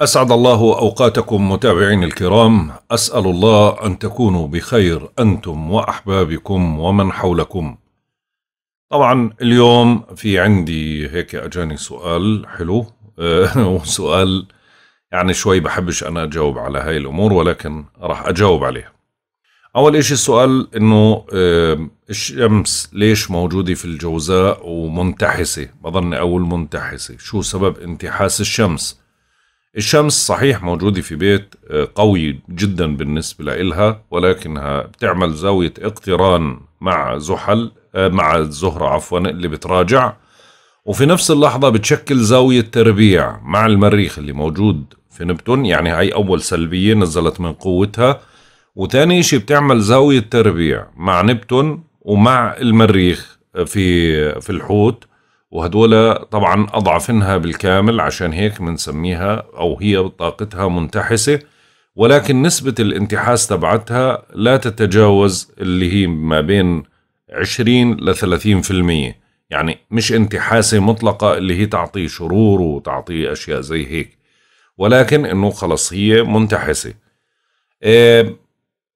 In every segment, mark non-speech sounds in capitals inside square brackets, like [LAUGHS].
أسعد الله أوقاتكم متابعين الكرام أسأل الله أن تكونوا بخير أنتم وأحبابكم ومن حولكم طبعا اليوم في عندي هيك أجاني سؤال حلو آه، [LAUGHS] وسؤال يعني شوي بحبش أنا أجاوب على هاي الأمور ولكن راح أجاوب عليها أول إشي السؤال إنه آه، الشمس ليش موجودة في الجوزاء ومنتحسة بظن أول منتحسة شو سبب انتحاس الشمس الشمس صحيح موجودة في بيت آه، قوي جدا بالنسبة لإلها ولكنها بتعمل زاوية اقتران مع زحل آه، مع الزهرة عفوا اللي بتراجع وفي نفس اللحظة بتشكل زاوية تربيع مع المريخ اللي موجود في نبتون يعني هاي أول سلبية نزلت من قوتها وثاني شيء بتعمل زاوية تربيع مع نبتون ومع المريخ آه، في في الحوت وهدول طبعا أضعفنها بالكامل عشان هيك منسميها أو هي طاقتها منتحسة ولكن نسبة الانتحاس تبعتها لا تتجاوز اللي هي ما بين 20 ل 30% يعني مش انتحاسة مطلقة اللي هي تعطيه شرور وتعطيه أشياء زي هيك ولكن إنه خلص هي منتحسة إيه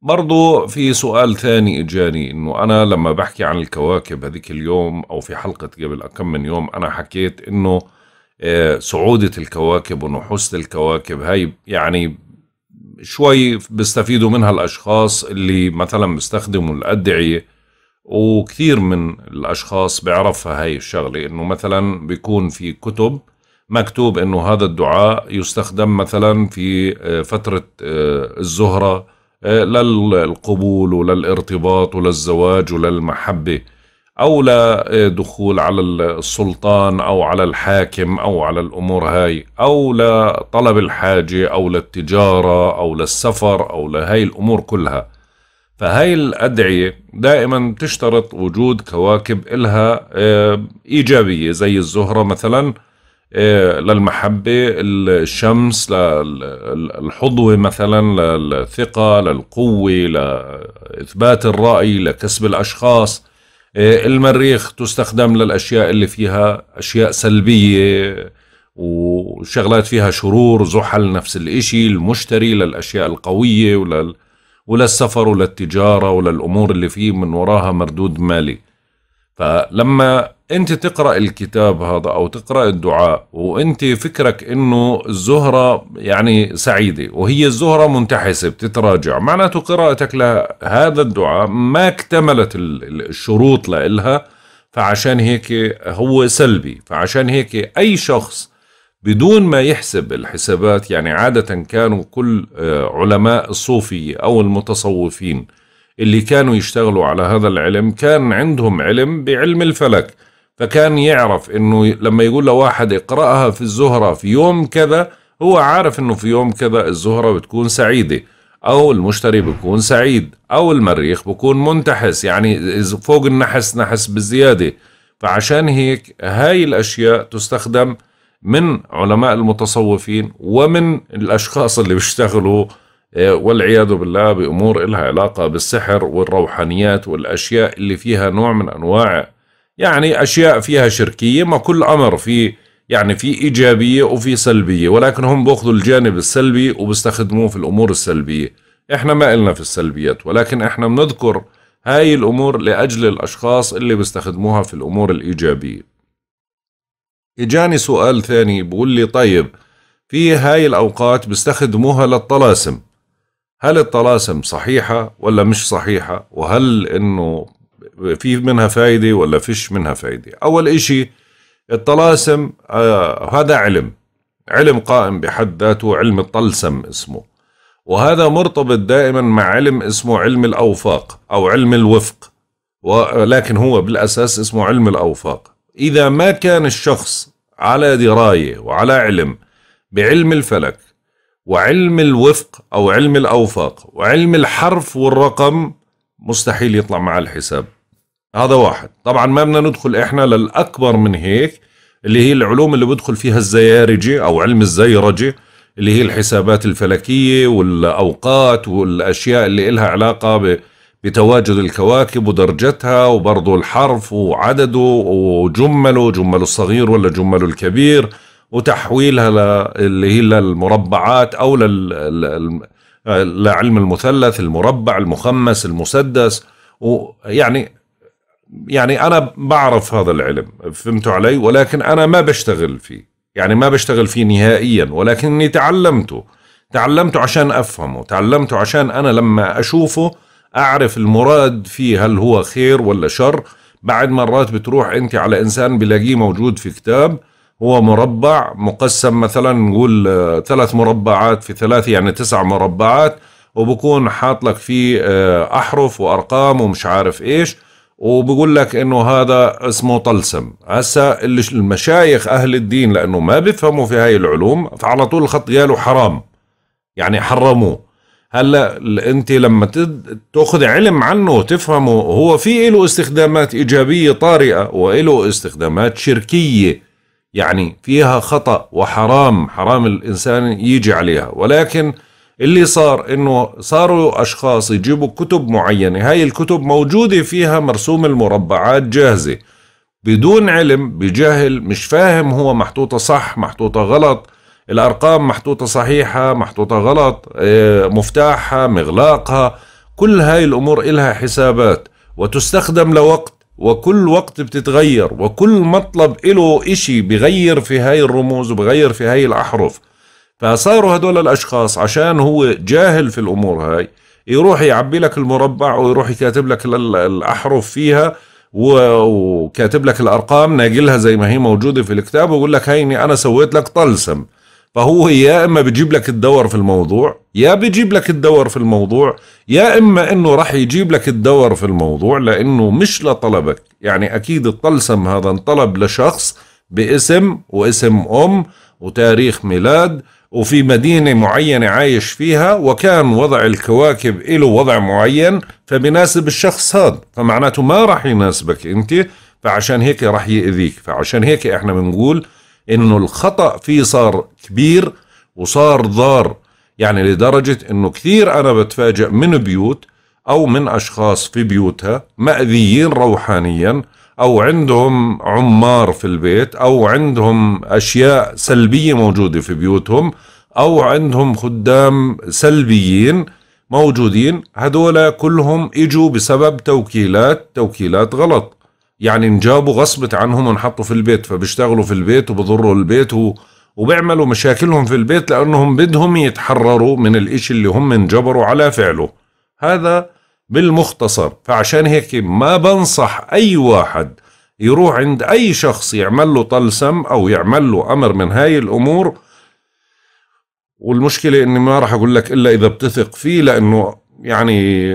برضو في سؤال ثاني اجاني انه انا لما بحكي عن الكواكب هذيك اليوم او في حلقه قبل كم من يوم انا حكيت انه آه، صعودة الكواكب ونحوس الكواكب هاي يعني شوي بيستفيدوا منها الاشخاص اللي مثلا بيستخدموا الادعيه وكثير من الاشخاص بيعرفها هاي الشغله انه مثلا بيكون في كتب مكتوب انه هذا الدعاء يستخدم مثلا في آه، فتره آه، الزهره إيه، للقبول وللارتباط وللزواج وللمحبة أو لدخول إيه، على السلطان أو على الحاكم أو على الأمور هاي أو لطلب الحاجة أو للتجارة أو للسفر أو لهي الأمور كلها فهاي الأدعية دائما تشترط وجود كواكب إلها إيه، إيجابية زي الزهرة مثلاً إيه، للمحبة الشمس للحظوة مثلا للثقة للقوة لإثبات الرأي لكسب الأشخاص إيه، المريخ تستخدم للأشياء اللي فيها أشياء سلبية وشغلات فيها شرور زحل نفس الإشي المشتري للأشياء القوية ولل وللسفر وللتجارة وللأمور اللي فيه من وراها مردود مالي فلما انت تقرا الكتاب هذا او تقرا الدعاء وانت فكرك انه الزهره يعني سعيده وهي الزهره منتحسه بتتراجع معناته قراءتك لهذا الدعاء ما اكتملت الشروط لإلها فعشان هيك هو سلبي فعشان هيك اي شخص بدون ما يحسب الحسابات يعني عادة كانوا كل آه، علماء الصوفية أو المتصوفين اللي كانوا يشتغلوا على هذا العلم كان عندهم علم بعلم الفلك فكان يعرف انه لما يقول لواحد اقرأها في الزهرة في يوم كذا هو عارف انه في يوم كذا الزهرة بتكون سعيدة او المشتري بيكون سعيد او المريخ بيكون منتحس يعني فوق النحس نحس بزياده فعشان هيك هاي الاشياء تستخدم من علماء المتصوفين ومن الاشخاص اللي بيشتغلوا آه، والعياذ بالله بامور لها علاقه بالسحر والروحانيات والاشياء اللي فيها نوع من انواع يعني أشياء فيها شركية ما كل أمر في يعني في إيجابية وفي سلبية ولكن هم بأخذوا الجانب السلبي وبيستخدموه في الأمور السلبية إحنا ما إلنا في السلبيات ولكن إحنا بنذكر هاي الأمور لأجل الأشخاص اللي بيستخدموها في الأمور الإيجابية إجاني سؤال ثاني بقول لي طيب في هاي الأوقات بيستخدموها للطلاسم هل الطلاسم صحيحة ولا مش صحيحة وهل إنه في منها فايده ولا فيش منها فايده اول إشي الطلاسم آه هذا علم علم قائم بحد ذاته علم الطلسم اسمه وهذا مرتبط دائما مع علم اسمه علم الأوفاق أو علم الوفق ولكن هو بالأساس اسمه علم الأوفاق إذا ما كان الشخص على دراية وعلى علم بعلم الفلك وعلم الوفق أو علم الأوفاق وعلم الحرف والرقم مستحيل يطلع مع الحساب هذا واحد طبعا ما بدنا ندخل احنا للاكبر من هيك اللي هي العلوم اللي بدخل فيها الزيارجي او علم الزيرجي اللي هي الحسابات الفلكيه والاوقات والاشياء اللي إلها علاقه بتواجد الكواكب ودرجتها وبرضه الحرف وعدده وجمله جمله الصغير ولا جمله الكبير وتحويلها اللي هي للمربعات او لعلم المثلث المربع المخمس المسدس ويعني يعني انا بعرف هذا العلم فهمتوا علي ولكن انا ما بشتغل فيه يعني ما بشتغل فيه نهائيا ولكني تعلمته تعلمته عشان افهمه تعلمته عشان انا لما اشوفه اعرف المراد فيه هل هو خير ولا شر بعد مرات بتروح انت على انسان بلاقيه موجود في كتاب هو مربع مقسم مثلا نقول آه، ثلاث مربعات في ثلاثة يعني تسع مربعات وبكون حاط لك فيه آه، احرف وارقام ومش عارف ايش وبقول لك انه هذا اسمه طلسم هسا المشايخ اهل الدين لانه ما بيفهموا في هاي العلوم فعلى طول الخط قالوا حرام يعني حرموه هلا انت لما تاخذ علم عنه وتفهمه هو في له استخدامات ايجابيه طارئه وله استخدامات شركيه يعني فيها خطا وحرام حرام الانسان يجي عليها ولكن اللي صار انه صاروا اشخاص يجيبوا كتب معينه هاي الكتب موجوده فيها مرسوم المربعات جاهزه بدون علم بجهل مش فاهم هو محطوطه صح محطوطه غلط الارقام محطوطه صحيحه محطوطه غلط آه، مفتاحها مغلاقها كل هاي الامور إلها حسابات وتستخدم لوقت وكل وقت بتتغير وكل مطلب له إشي بغير في هاي الرموز وبغير في هاي الأحرف فصاروا هدول الاشخاص عشان هو جاهل في الامور هاي يروح يعبي لك المربع ويروح يكاتب لك الاحرف فيها وكاتب لك الارقام ناقلها زي ما هي موجوده في الكتاب ويقول لك هيني انا سويت لك طلسم فهو يا اما بجيب لك الدور في الموضوع يا بجيب لك الدور في الموضوع يا اما انه راح يجيب لك الدور في الموضوع لانه مش لطلبك يعني اكيد الطلسم هذا انطلب لشخص باسم واسم ام وتاريخ ميلاد وفي مدينة معينة عايش فيها وكان وضع الكواكب له وضع معين فبناسب الشخص هذا فمعناته ما راح يناسبك انت فعشان هيك راح يأذيك فعشان هيك احنا بنقول انه الخطأ فيه صار كبير وصار ضار يعني لدرجة انه كثير انا بتفاجئ من بيوت او من اشخاص في بيوتها مأذيين روحانيا او عندهم عمار في البيت او عندهم اشياء سلبيه موجوده في بيوتهم او عندهم خدام سلبيين موجودين هدول كلهم اجوا بسبب توكيلات توكيلات غلط يعني انجابوا غصبت عنهم ونحطوا في البيت فبيشتغلوا في البيت وبضروا البيت و... وبيعملوا مشاكلهم في البيت لأنهم بدهم يتحرروا من الإشي اللي هم انجبروا على فعله هذا بالمختصر فعشان هيك ما بنصح أي واحد يروح عند أي شخص يعمل له طلسم أو يعمل له أمر من هاي الأمور والمشكلة إني ما راح أقول لك إلا إذا بتثق فيه لأنه يعني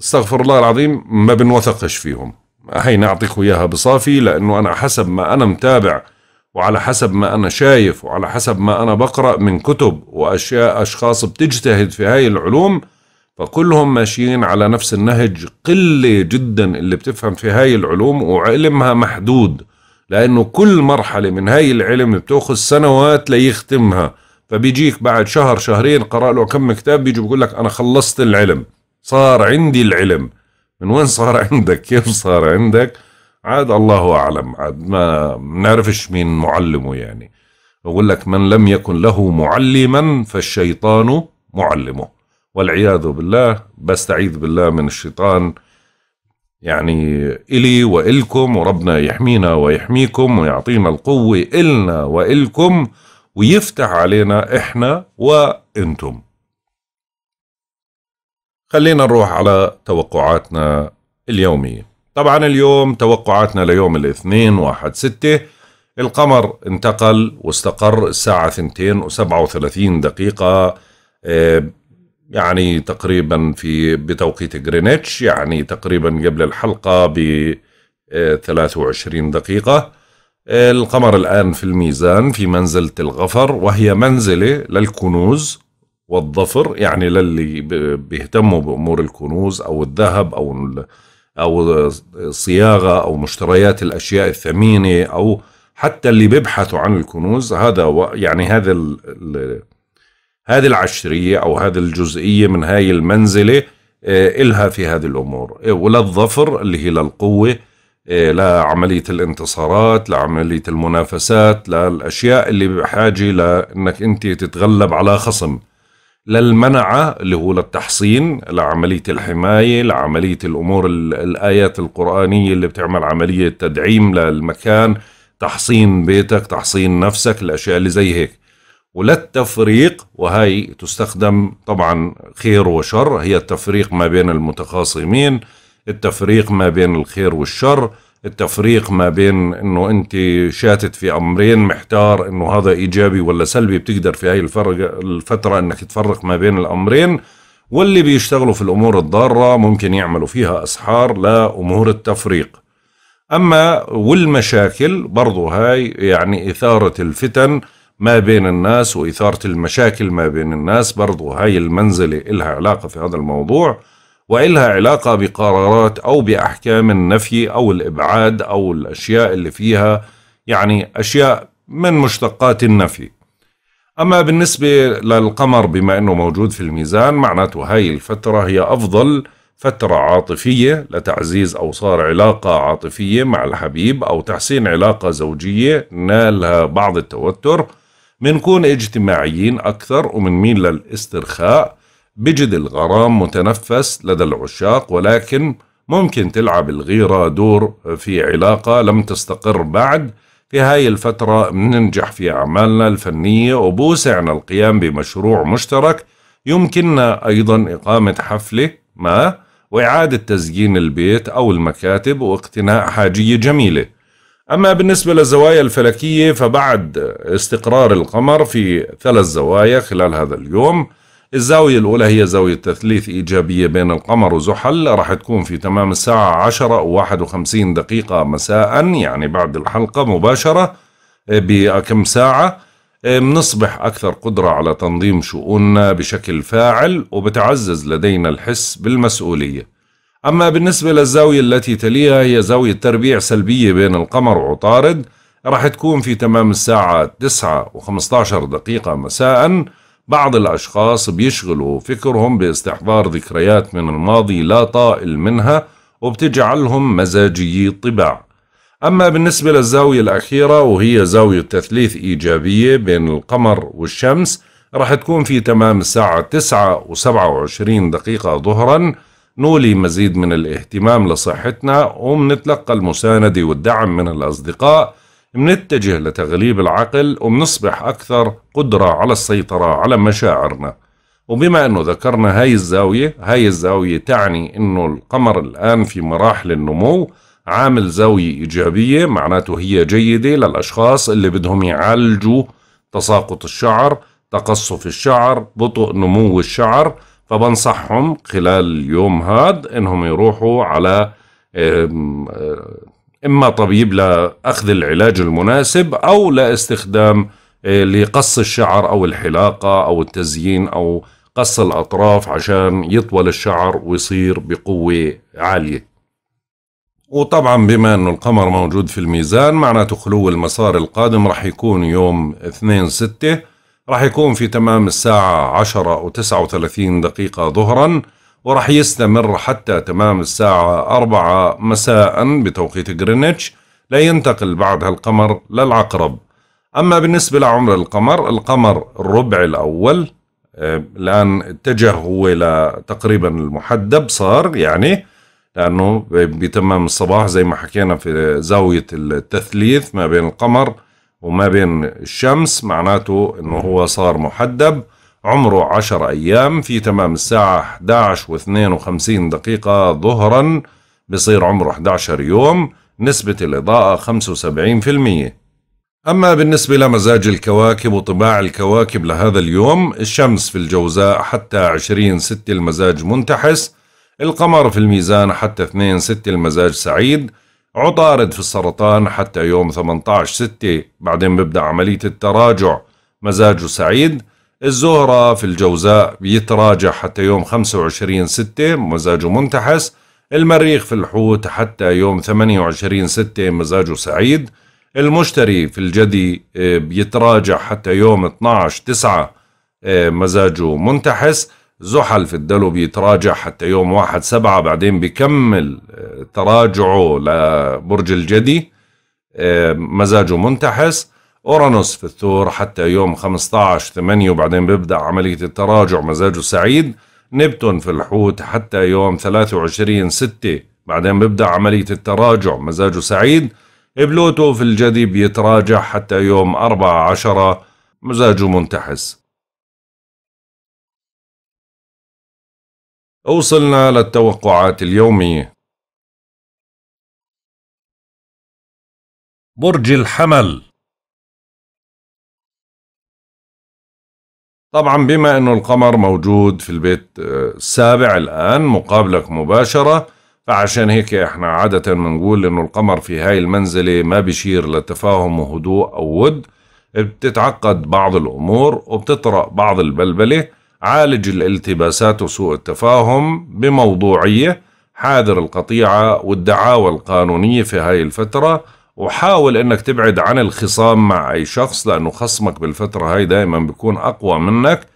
استغفر الله العظيم ما بنوثقش فيهم هاي نعطيك إياها بصافي لأنه أنا حسب ما أنا متابع وعلى حسب ما أنا شايف وعلى حسب ما أنا بقرأ من كتب وأشياء أشخاص بتجتهد في هاي العلوم فكلهم ماشيين على نفس النهج قلة جدا اللي بتفهم في هاي العلوم وعلمها محدود لأنه كل مرحلة من هاي العلم بتأخذ سنوات ليختمها فبيجيك بعد شهر شهرين قرأ له كم كتاب بيجي بيقول لك أنا خلصت العلم صار عندي العلم من وين صار [LAUGHS] عندك كيف صار عندك عاد الله أعلم عاد ما بنعرفش مين معلمه يعني بقول لك من لم يكن له معلما فالشيطان معلمه والعياذ بالله بستعيذ بالله من الشيطان يعني إلي وإلكم وربنا يحمينا ويحميكم ويعطينا القوة إلنا وإلكم ويفتح علينا إحنا وإنتم خلينا نروح على توقعاتنا اليومية طبعا اليوم توقعاتنا ليوم الاثنين واحد ستة القمر انتقل واستقر الساعة ثنتين وسبعة وثلاثين دقيقة آه، يعني تقريبا في بتوقيت جرينتش يعني تقريبا قبل الحلقة ب 23 آه، دقيقة آه، القمر الآن في الميزان في منزلة الغفر وهي منزلة للكنوز والظفر يعني للي بيهتموا بأمور الكنوز أو الذهب أو أو صياغة أو مشتريات الأشياء الثمينة أو حتى اللي بيبحثوا عن الكنوز هذا يعني هذا ال هذه العشرية أو هذه الجزئية من هاي المنزلة آه، إلها في هذه الأمور إيه، وللظفر اللي هي للقوة آه، لعملية الانتصارات لعملية المنافسات للأشياء اللي بحاجة لأنك أنت تتغلب على خصم للمنعة اللي هو للتحصين لعملية الحماية لعملية الأمور الآيات القرآنية اللي بتعمل عملية تدعيم للمكان تحصين بيتك تحصين نفسك الأشياء اللي زي هيك وللتفريق وهي تستخدم طبعا خير وشر هي التفريق ما بين المتخاصمين التفريق ما بين الخير والشر التفريق ما بين انه انت شاتت في امرين محتار انه هذا ايجابي ولا سلبي بتقدر في هاي الفرق الفتره انك تفرق ما بين الامرين واللي بيشتغلوا في الامور الضاره ممكن يعملوا فيها اسحار لامور التفريق اما والمشاكل برضو هاي يعني اثاره الفتن ما بين الناس وإثارة المشاكل ما بين الناس برضو هاي المنزلة إلها علاقة في هذا الموضوع وإلها علاقة بقرارات أو بأحكام النفي أو الإبعاد أو الأشياء اللي فيها يعني أشياء من مشتقات النفي أما بالنسبة للقمر بما أنه موجود في الميزان معناته هاي الفترة هي أفضل فترة عاطفية لتعزيز أوصار علاقة عاطفية مع الحبيب أو تحسين علاقة زوجية نالها بعض التوتر بنكون اجتماعيين أكثر وبنميل للاسترخاء بجد الغرام متنفس لدى العشاق ولكن ممكن تلعب الغيرة دور في علاقة لم تستقر بعد في هاي الفترة بننجح في أعمالنا الفنية وبوسعنا القيام بمشروع مشترك يمكننا أيضا إقامة حفلة ما وإعادة تزيين البيت أو المكاتب واقتناء حاجية جميلة أما بالنسبة للزوايا الفلكية فبعد استقرار القمر في ثلاث زوايا خلال هذا اليوم الزاوية الأولى هي زاوية تثليث إيجابية بين القمر وزحل راح تكون في تمام الساعة 10 و51 دقيقة مساء يعني بعد الحلقة مباشرة آه، بكم ساعة آه، بنصبح أكثر قدرة على تنظيم شؤوننا بشكل فاعل وبتعزز لدينا الحس بالمسؤولية أما بالنسبة للزاوية التي تليها هي زاوية تربيع سلبية بين القمر وعطارد راح تكون في تمام الساعة 9 و15 دقيقة مساء بعض الأشخاص بيشغلوا فكرهم باستحضار ذكريات من الماضي لا طائل منها وبتجعلهم مزاجيي الطباع أما بالنسبة للزاوية الأخيرة وهي زاوية تثليث إيجابية بين القمر والشمس راح تكون في تمام الساعة 9 و27 دقيقة ظهراً نولي مزيد من الاهتمام لصحتنا ومنتلقى المساندة والدعم من الأصدقاء منتجه لتغليب العقل ومنصبح أكثر قدرة على السيطرة على مشاعرنا وبما أنه ذكرنا هاي الزاوية هاي الزاوية تعني أنه القمر الآن في مراحل النمو عامل زاوية إيجابية معناته هي جيدة للأشخاص اللي بدهم يعالجوا تساقط الشعر تقصف الشعر بطء نمو الشعر فبنصحهم خلال اليوم هاد انهم يروحوا على اما طبيب لاخذ العلاج المناسب او لاستخدام إيه، لقص الشعر او الحلاقه او التزيين او قص الاطراف عشان يطول الشعر ويصير بقوه عاليه وطبعا بما انه القمر موجود في الميزان معناته خلو المسار القادم رح يكون يوم 2 6 راح يكون في تمام الساعة 10 و 39 دقيقة ظهرا وراح يستمر حتى تمام الساعة 4 مساء بتوقيت غرينتش لا ينتقل بعدها القمر للعقرب أما بالنسبة لعمر القمر القمر الربع الأول آه، الآن اتجه هو لتقريبا المحدب صار يعني لأنه بتمام الصباح زي ما حكينا في زاوية التثليث ما بين القمر وما بين الشمس معناته انه هو صار محدب عمره عشر ايام في تمام الساعة 11 و52 دقيقة ظهرا بصير عمره 11 يوم نسبة الإضاءة 75% أما بالنسبة لمزاج الكواكب وطباع الكواكب لهذا اليوم الشمس في الجوزاء حتى 20 المزاج منتحس القمر في الميزان حتى 2 المزاج سعيد عطارد في السرطان حتى يوم 18/6 بعدين ببدأ عملية التراجع مزاجه سعيد الزهرة في الجوزاء بيتراجع حتى يوم 25/6 مزاجه منتحس المريخ في الحوت حتى يوم 28/6 مزاجه سعيد المشتري في الجدي آه، بيتراجع حتى يوم 12/9 آه، مزاجه منتحس زحل في الدلو بيتراجع حتى يوم واحد سبعة بعدين بيكمل آه، تراجعه لبرج الجدي آه، مزاجه منتحس أورانوس في الثور حتى يوم 15 8 وبعدين بيبدأ عملية التراجع مزاجه سعيد نبتون في الحوت حتى يوم 23 6 بعدين بيبدأ عملية التراجع مزاجه سعيد بلوتو في الجدي بيتراجع حتى يوم أربعة عشرة مزاجه منتحس وصلنا للتوقعات اليومية برج الحمل طبعا بما انه القمر موجود في البيت آه، السابع الان مقابلك مباشرة فعشان هيك احنا عادة بنقول انه القمر في هاي المنزلة ما بيشير لتفاهم وهدوء او ود بتتعقد بعض الامور وبتطرأ بعض البلبلة عالج الالتباسات وسوء التفاهم بموضوعية حاذر القطيعة والدعاوى القانونية في هاي الفترة وحاول انك تبعد عن الخصام مع اي شخص لانه خصمك بالفترة هاي دائما بيكون اقوى منك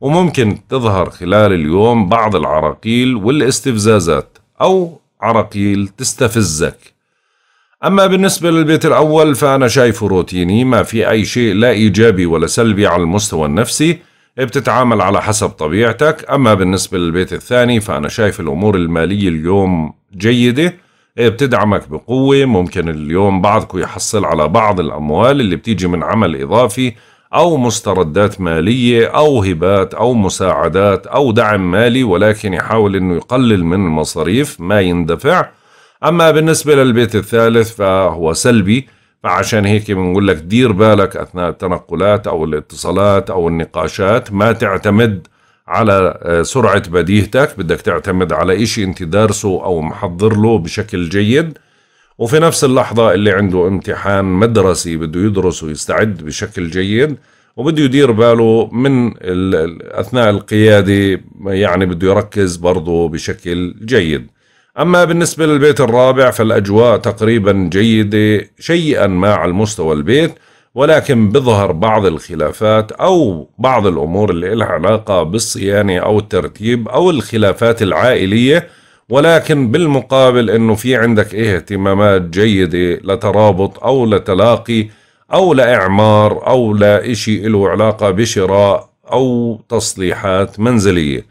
وممكن تظهر خلال اليوم بعض العراقيل والاستفزازات او عراقيل تستفزك أما بالنسبة للبيت الأول فأنا شايفه روتيني ما في أي شيء لا إيجابي ولا سلبي على المستوى النفسي بتتعامل على حسب طبيعتك أما بالنسبة للبيت الثاني فأنا شايف الأمور المالية اليوم جيدة بتدعمك بقوة ممكن اليوم بعضكم يحصل على بعض الأموال اللي بتيجي من عمل إضافي أو مستردات مالية أو هبات أو مساعدات أو دعم مالي ولكن يحاول أنه يقلل من المصاريف ما يندفع أما بالنسبة للبيت الثالث فهو سلبي فعشان هيك بنقول لك دير بالك اثناء التنقلات او الاتصالات او النقاشات ما تعتمد على آه، سرعة بديهتك بدك تعتمد على إشي أنت دارسه أو محضر له بشكل جيد وفي نفس اللحظة اللي عنده امتحان مدرسي بده يدرس ويستعد بشكل جيد وبده يدير باله من أثناء القيادة يعني بده يركز برضه بشكل جيد أما بالنسبة للبيت الرابع فالأجواء تقريبا جيدة شيئا ما على المستوى البيت ولكن بظهر بعض الخلافات أو بعض الأمور اللي لها علاقة بالصيانة أو الترتيب أو الخلافات العائلية ولكن بالمقابل أنه في عندك إيه اهتمامات جيدة لترابط أو لتلاقي أو لإعمار أو لإشي له علاقة بشراء أو تصليحات منزلية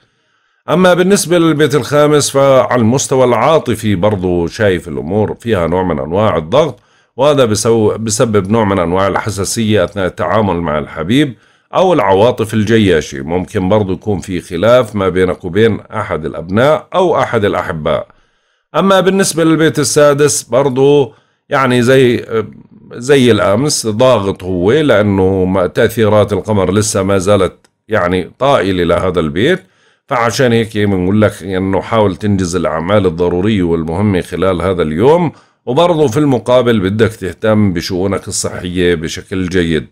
أما بالنسبة للبيت الخامس فعلى المستوى العاطفي برضو شايف الأمور فيها نوع من أنواع الضغط وهذا بسبب نوع من أنواع الحساسية أثناء التعامل مع الحبيب أو العواطف الجياشة ممكن برضو يكون في خلاف ما بينك وبين أحد الأبناء أو أحد الأحباء أما بالنسبة للبيت السادس برضو يعني زي زي الأمس ضاغط هو لأنه تأثيرات القمر لسه ما زالت يعني طائلة لهذا البيت فعشان هيك إيه، بنقول لك انه حاول تنجز الاعمال الضروريه والمهمه خلال هذا اليوم وبرضه في المقابل بدك تهتم بشؤونك الصحيه بشكل جيد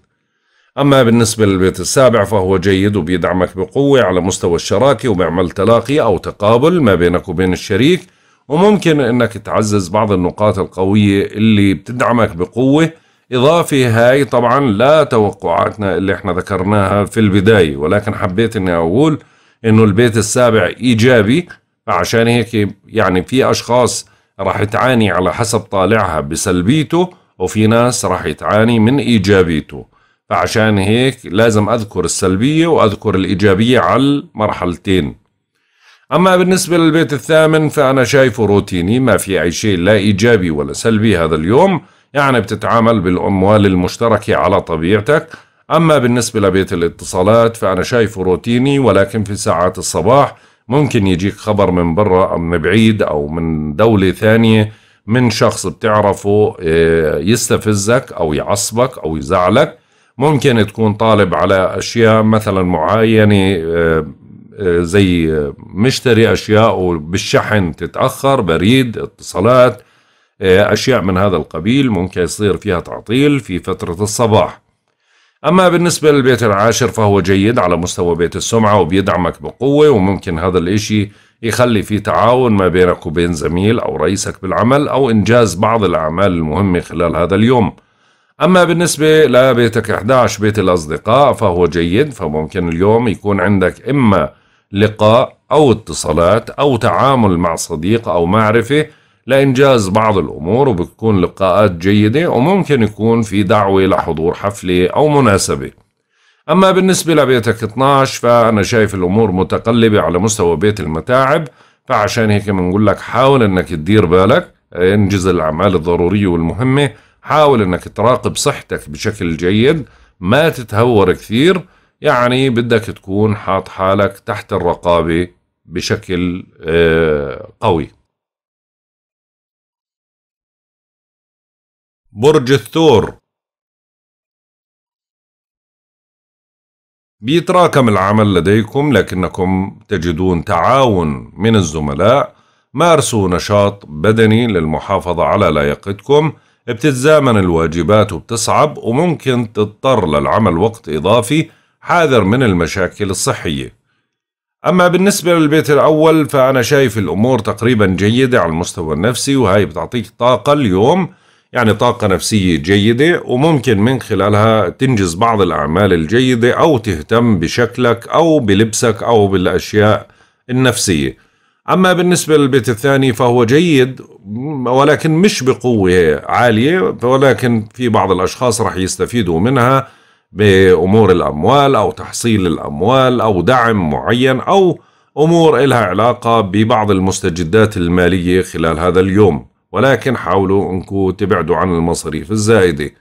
أما بالنسبة للبيت السابع فهو جيد وبيدعمك بقوة على مستوى الشراكة وبيعمل تلاقي أو تقابل ما بينك وبين الشريك وممكن أنك تعزز بعض النقاط القوية اللي بتدعمك بقوة إضافة هاي طبعا لا توقعاتنا اللي احنا ذكرناها في البداية ولكن حبيت أني أقول انه البيت السابع ايجابي فعشان هيك يعني في اشخاص راح تعاني على حسب طالعها بسلبيته وفي ناس راح تعاني من ايجابيته فعشان هيك لازم اذكر السلبيه واذكر الايجابيه على المرحلتين اما بالنسبه للبيت الثامن فانا شايفه روتيني ما في اي شيء لا ايجابي ولا سلبي هذا اليوم يعني بتتعامل بالاموال المشتركه على طبيعتك أما بالنسبة لبيت الاتصالات فأنا شايفه روتيني ولكن في ساعات الصباح ممكن يجيك خبر من برا أو من بعيد أو من دولة ثانية من شخص بتعرفه آه، يستفزك أو يعصبك أو يزعلك ممكن تكون طالب على أشياء مثلا معينة آه، آه، زي مشتري أشياء وبالشحن تتأخر بريد اتصالات أشياء من هذا القبيل ممكن يصير فيها تعطيل في فترة الصباح أما بالنسبة للبيت العاشر فهو جيد على مستوى بيت السمعة وبيدعمك بقوة وممكن هذا الإشي يخلي في تعاون ما بينك وبين زميل أو رئيسك بالعمل أو إنجاز بعض الأعمال المهمة خلال هذا اليوم أما بالنسبة لبيتك 11 بيت الأصدقاء فهو جيد فممكن اليوم يكون عندك إما لقاء أو اتصالات أو تعامل مع صديق أو معرفة لإنجاز بعض الأمور وبتكون لقاءات جيدة وممكن يكون في دعوة لحضور حفلة أو مناسبة أما بالنسبة لبيتك 12 فأنا شايف الأمور متقلبة على مستوى بيت المتاعب فعشان هيك بنقول لك حاول أنك تدير بالك انجز الأعمال الضرورية والمهمة حاول أنك تراقب صحتك بشكل جيد ما تتهور كثير يعني بدك تكون حاط حالك تحت الرقابة بشكل آه، قوي برج الثور بيتراكم العمل لديكم لكنكم تجدون تعاون من الزملاء مارسوا نشاط بدني للمحافظة على لياقتكم بتتزامن الواجبات وبتصعب وممكن تضطر للعمل وقت إضافي حاذر من المشاكل الصحية أما بالنسبة للبيت الأول فأنا شايف الأمور تقريبا جيدة على المستوى النفسي وهي بتعطيك طاقة اليوم يعني طاقة نفسية جيدة وممكن من خلالها تنجز بعض الأعمال الجيدة أو تهتم بشكلك أو بلبسك أو بالأشياء النفسية أما بالنسبة للبيت الثاني فهو جيد ولكن مش بقوة عالية ولكن في بعض الأشخاص رح يستفيدوا منها بأمور الأموال أو تحصيل الأموال أو دعم معين أو أمور إلها علاقة ببعض المستجدات المالية خلال هذا اليوم ولكن حاولوا انكم تبعدوا عن المصاريف الزائدة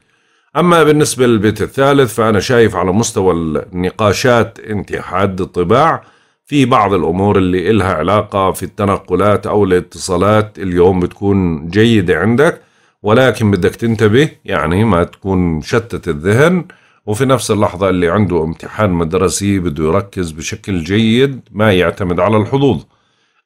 أما بالنسبة للبيت الثالث فأنا شايف على مستوى النقاشات انت حاد الطباع في بعض الأمور اللي إلها علاقة في التنقلات أو الاتصالات اليوم بتكون جيدة عندك ولكن بدك تنتبه يعني ما تكون شتت الذهن وفي نفس اللحظة اللي عنده امتحان مدرسي بده يركز بشكل جيد ما يعتمد على الحظوظ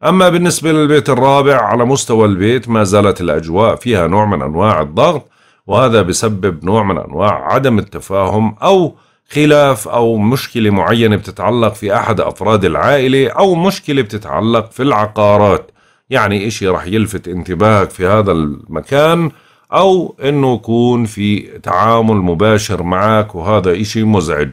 أما بالنسبة للبيت الرابع على مستوى البيت ما زالت الأجواء فيها نوع من أنواع الضغط وهذا بسبب نوع من أنواع عدم التفاهم أو خلاف أو مشكلة معينة بتتعلق في أحد أفراد العائلة أو مشكلة بتتعلق في العقارات يعني إشي رح يلفت انتباهك في هذا المكان أو أنه يكون في تعامل مباشر معك وهذا إشي مزعج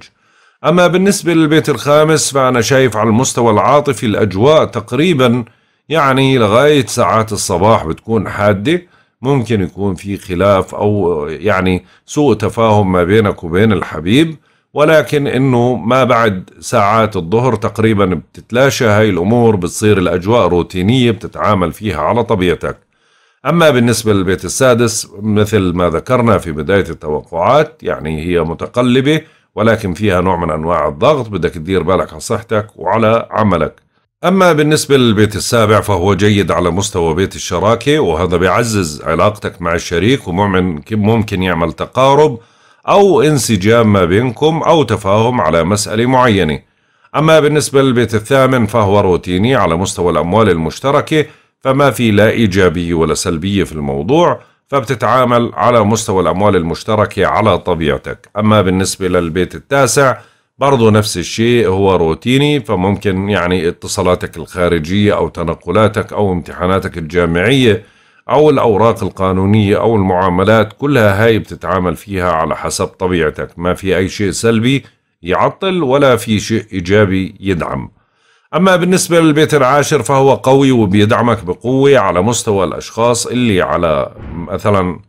أما بالنسبة للبيت الخامس فأنا شايف على المستوى العاطفي الأجواء تقريبا يعني لغاية ساعات الصباح بتكون حادة ممكن يكون في خلاف أو يعني سوء تفاهم ما بينك وبين الحبيب ولكن انه ما بعد ساعات الظهر تقريبا بتتلاشى هاي الامور بتصير الاجواء روتينيه بتتعامل فيها على طبيعتك اما بالنسبه للبيت السادس مثل ما ذكرنا في بدايه التوقعات يعني هي متقلبه ولكن فيها نوع من أنواع الضغط بدك تدير بالك على صحتك وعلى عملك أما بالنسبة للبيت السابع فهو جيد على مستوى بيت الشراكة وهذا بيعزز علاقتك مع الشريك ومؤمن ممكن يعمل تقارب أو انسجام ما بينكم أو تفاهم على مسألة معينة أما بالنسبة للبيت الثامن فهو روتيني على مستوى الأموال المشتركة فما في لا إيجابية ولا سلبية في الموضوع فبتتعامل على مستوى الأموال المشتركة على طبيعتك أما بالنسبة للبيت التاسع برضه نفس الشيء هو روتيني فممكن يعني اتصالاتك الخارجية أو تنقلاتك أو امتحاناتك الجامعية أو الأوراق القانونية أو المعاملات كلها هاي بتتعامل فيها على حسب طبيعتك ما في أي شيء سلبي يعطل ولا في شيء إيجابي يدعم أما بالنسبة للبيت العاشر فهو قوي وبيدعمك بقوة على مستوى الأشخاص اللي على مثلا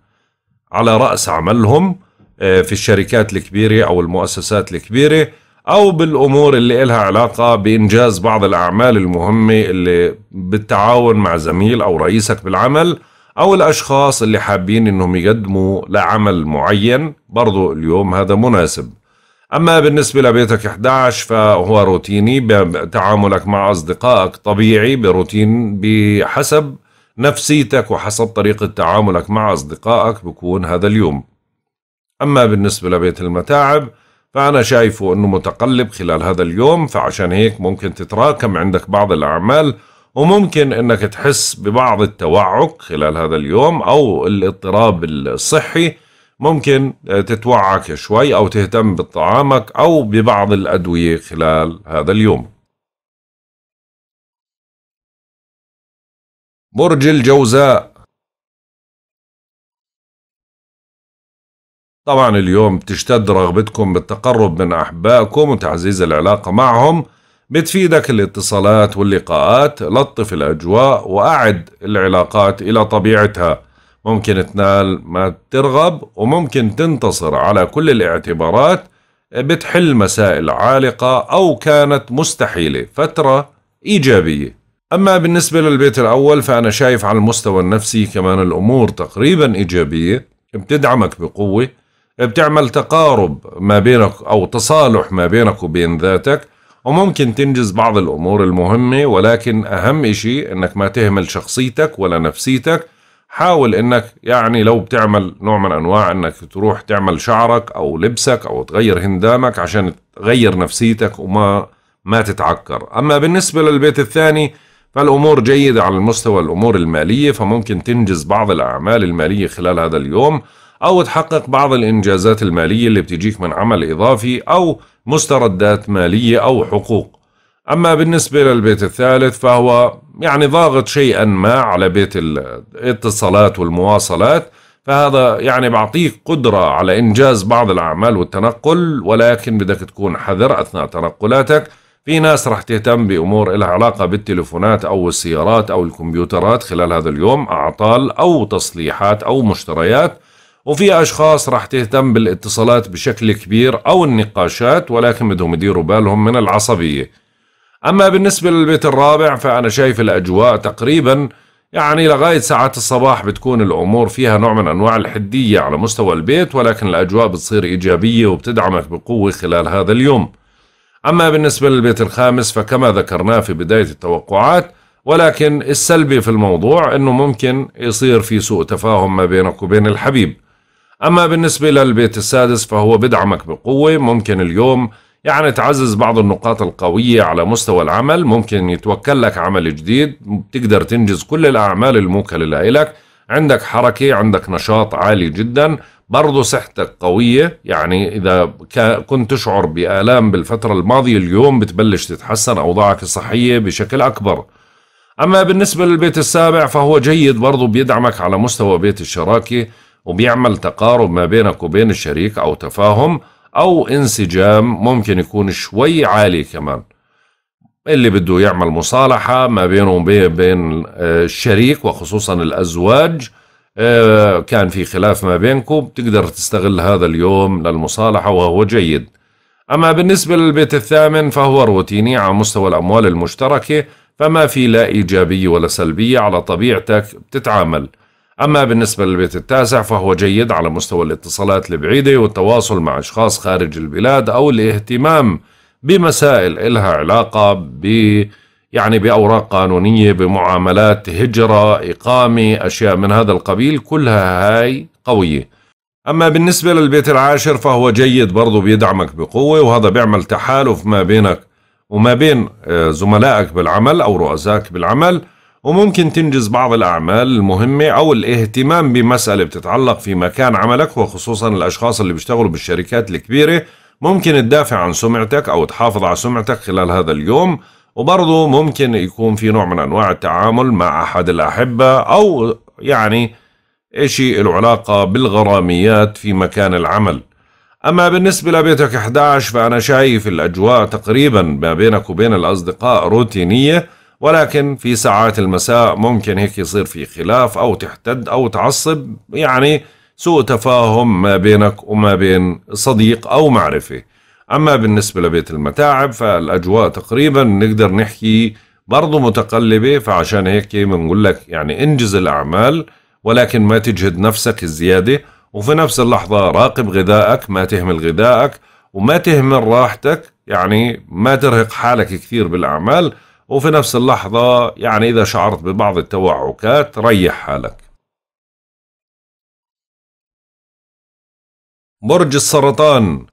على رأس عملهم آه، في الشركات الكبيرة أو المؤسسات الكبيرة أو بالأمور اللي إلها علاقة بإنجاز بعض الأعمال المهمة اللي بالتعاون مع زميل أو رئيسك بالعمل أو الأشخاص اللي حابين إنهم يقدموا لعمل معين برضو اليوم هذا مناسب أما بالنسبة لبيتك 11 فهو روتيني تعاملك مع أصدقائك طبيعي بروتين بحسب نفسيتك وحسب طريقة تعاملك مع أصدقائك بكون هذا اليوم أما بالنسبة لبيت المتاعب فأنا شايفه أنه متقلب خلال هذا اليوم فعشان هيك ممكن تتراكم عندك بعض الأعمال وممكن أنك تحس ببعض التوعك خلال هذا اليوم أو الاضطراب الصحي ممكن آه، تتوعك شوي أو تهتم بطعامك أو ببعض الأدوية خلال هذا اليوم برج الجوزاء طبعا اليوم بتشتد رغبتكم بالتقرب من أحبائكم وتعزيز العلاقة معهم بتفيدك الاتصالات واللقاءات لطف الأجواء وأعد العلاقات إلى طبيعتها ممكن تنال ما ترغب وممكن تنتصر على كل الاعتبارات بتحل مسائل عالقة أو كانت مستحيلة فترة إيجابية أما بالنسبة للبيت الأول فأنا شايف على المستوى النفسي كمان الأمور تقريبا إيجابية بتدعمك بقوة بتعمل تقارب ما بينك أو تصالح ما بينك وبين ذاتك وممكن تنجز بعض الأمور المهمة ولكن أهم إشي أنك ما تهمل شخصيتك ولا نفسيتك حاول انك يعني لو بتعمل نوع من انواع انك تروح تعمل شعرك او لبسك او تغير هندامك عشان تغير نفسيتك وما ما تتعكر اما بالنسبة للبيت الثاني فالامور جيدة على المستوى الامور المالية فممكن تنجز بعض الاعمال المالية خلال هذا اليوم او تحقق بعض الانجازات المالية اللي بتجيك من عمل اضافي او مستردات مالية او حقوق أما بالنسبة للبيت الثالث فهو يعني ضاغط شيئا ما على بيت الاتصالات والمواصلات فهذا يعني بعطيك قدرة على إنجاز بعض الأعمال والتنقل ولكن بدك تكون حذر أثناء تنقلاتك في ناس رح تهتم بأمور لها علاقة بالتليفونات أو السيارات أو الكمبيوترات خلال هذا اليوم أعطال أو تصليحات أو مشتريات وفي أشخاص رح تهتم بالاتصالات بشكل كبير أو النقاشات ولكن بدهم يديروا بالهم من العصبية أما بالنسبة للبيت الرابع فأنا شايف الأجواء تقريبا يعني لغاية ساعات الصباح بتكون الأمور فيها نوع من أنواع الحدية على مستوى البيت ولكن الأجواء بتصير إيجابية وبتدعمك بقوة خلال هذا اليوم أما بالنسبة للبيت الخامس فكما ذكرناه في بداية التوقعات ولكن السلبي في الموضوع أنه ممكن يصير في سوء تفاهم ما بينك وبين الحبيب أما بالنسبة للبيت السادس فهو بدعمك بقوة ممكن اليوم يعني تعزز بعض النقاط القوية على مستوى العمل ممكن يتوكل لك عمل جديد بتقدر تنجز كل الأعمال الموكلة لك عندك حركة عندك نشاط عالي جدا برضو صحتك قوية يعني إذا كنت تشعر بآلام بالفترة الماضية اليوم بتبلش تتحسن أوضاعك الصحية بشكل أكبر أما بالنسبة للبيت السابع فهو جيد برضو بيدعمك على مستوى بيت الشراكة وبيعمل تقارب ما بينك وبين الشريك أو تفاهم او انسجام ممكن يكون شوي عالي كمان اللي بده يعمل مصالحة ما بينه وبين آه، الشريك وخصوصا الأزواج آه، كان في خلاف ما بينكم بتقدر تستغل هذا اليوم للمصالحة وهو جيد أما بالنسبة للبيت الثامن فهو روتيني على مستوى الأموال المشتركة فما في لا إيجابية ولا سلبية على طبيعتك بتتعامل أما بالنسبة للبيت التاسع فهو جيد على مستوى الاتصالات البعيدة والتواصل مع أشخاص خارج البلاد أو الاهتمام بمسائل إلها علاقة ب يعني بأوراق قانونية بمعاملات هجرة إقامة أشياء من هذا القبيل كلها هاي قوية أما بالنسبة للبيت العاشر فهو جيد برضو بيدعمك بقوة وهذا بيعمل تحالف ما بينك وما بين آه، زملائك بالعمل أو رؤسائك بالعمل وممكن تنجز بعض الأعمال المهمة أو الاهتمام بمسألة بتتعلق في مكان عملك وخصوصا الأشخاص اللي بيشتغلوا بالشركات الكبيرة ممكن تدافع عن سمعتك أو تحافظ على سمعتك خلال هذا اليوم وبرضه ممكن يكون في نوع من أنواع التعامل مع أحد الأحبة أو يعني إشي له علاقة بالغراميات في مكان العمل أما بالنسبة لبيتك 11 فأنا شايف الأجواء تقريبا ما بينك وبين الأصدقاء روتينية ولكن في ساعات المساء ممكن هيك يصير في خلاف أو تحتد أو تعصب يعني سوء تفاهم ما بينك وما بين صديق أو معرفة أما بالنسبة لبيت المتاعب فالأجواء تقريبا نقدر نحكي برضو متقلبة فعشان هيك بنقول لك يعني انجز الأعمال ولكن ما تجهد نفسك الزيادة وفي نفس اللحظة راقب غذائك ما تهمل غذائك وما تهمل راحتك يعني ما ترهق حالك كثير بالأعمال وفي نفس اللحظة يعني إذا شعرت ببعض التوعكات ريح حالك برج السرطان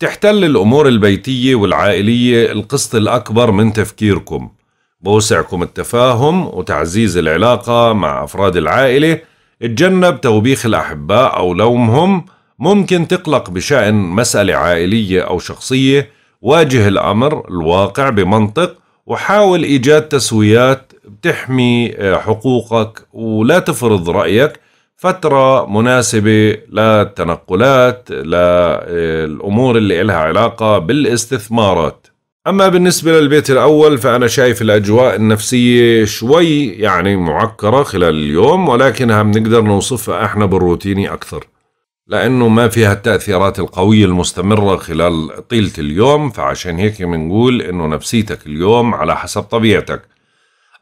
تحتل الأمور البيتية والعائلية القسط الأكبر من تفكيركم بوسعكم التفاهم وتعزيز العلاقة مع أفراد العائلة اتجنب توبيخ الأحباء أو لومهم ممكن تقلق بشأن مسألة عائلية أو شخصية واجه الأمر الواقع بمنطق وحاول إيجاد تسويات بتحمي آه، حقوقك ولا تفرض رأيك فترة مناسبة للتنقلات للأمور آه، اللي إلها علاقة بالاستثمارات أما بالنسبة للبيت الأول فأنا شايف الأجواء النفسية شوي يعني معكرة خلال اليوم ولكنها بنقدر نوصفها إحنا بالروتيني أكثر لأنه ما فيها التأثيرات القوية المستمرة خلال طيلة اليوم فعشان هيك بنقول إنه نفسيتك اليوم على حسب طبيعتك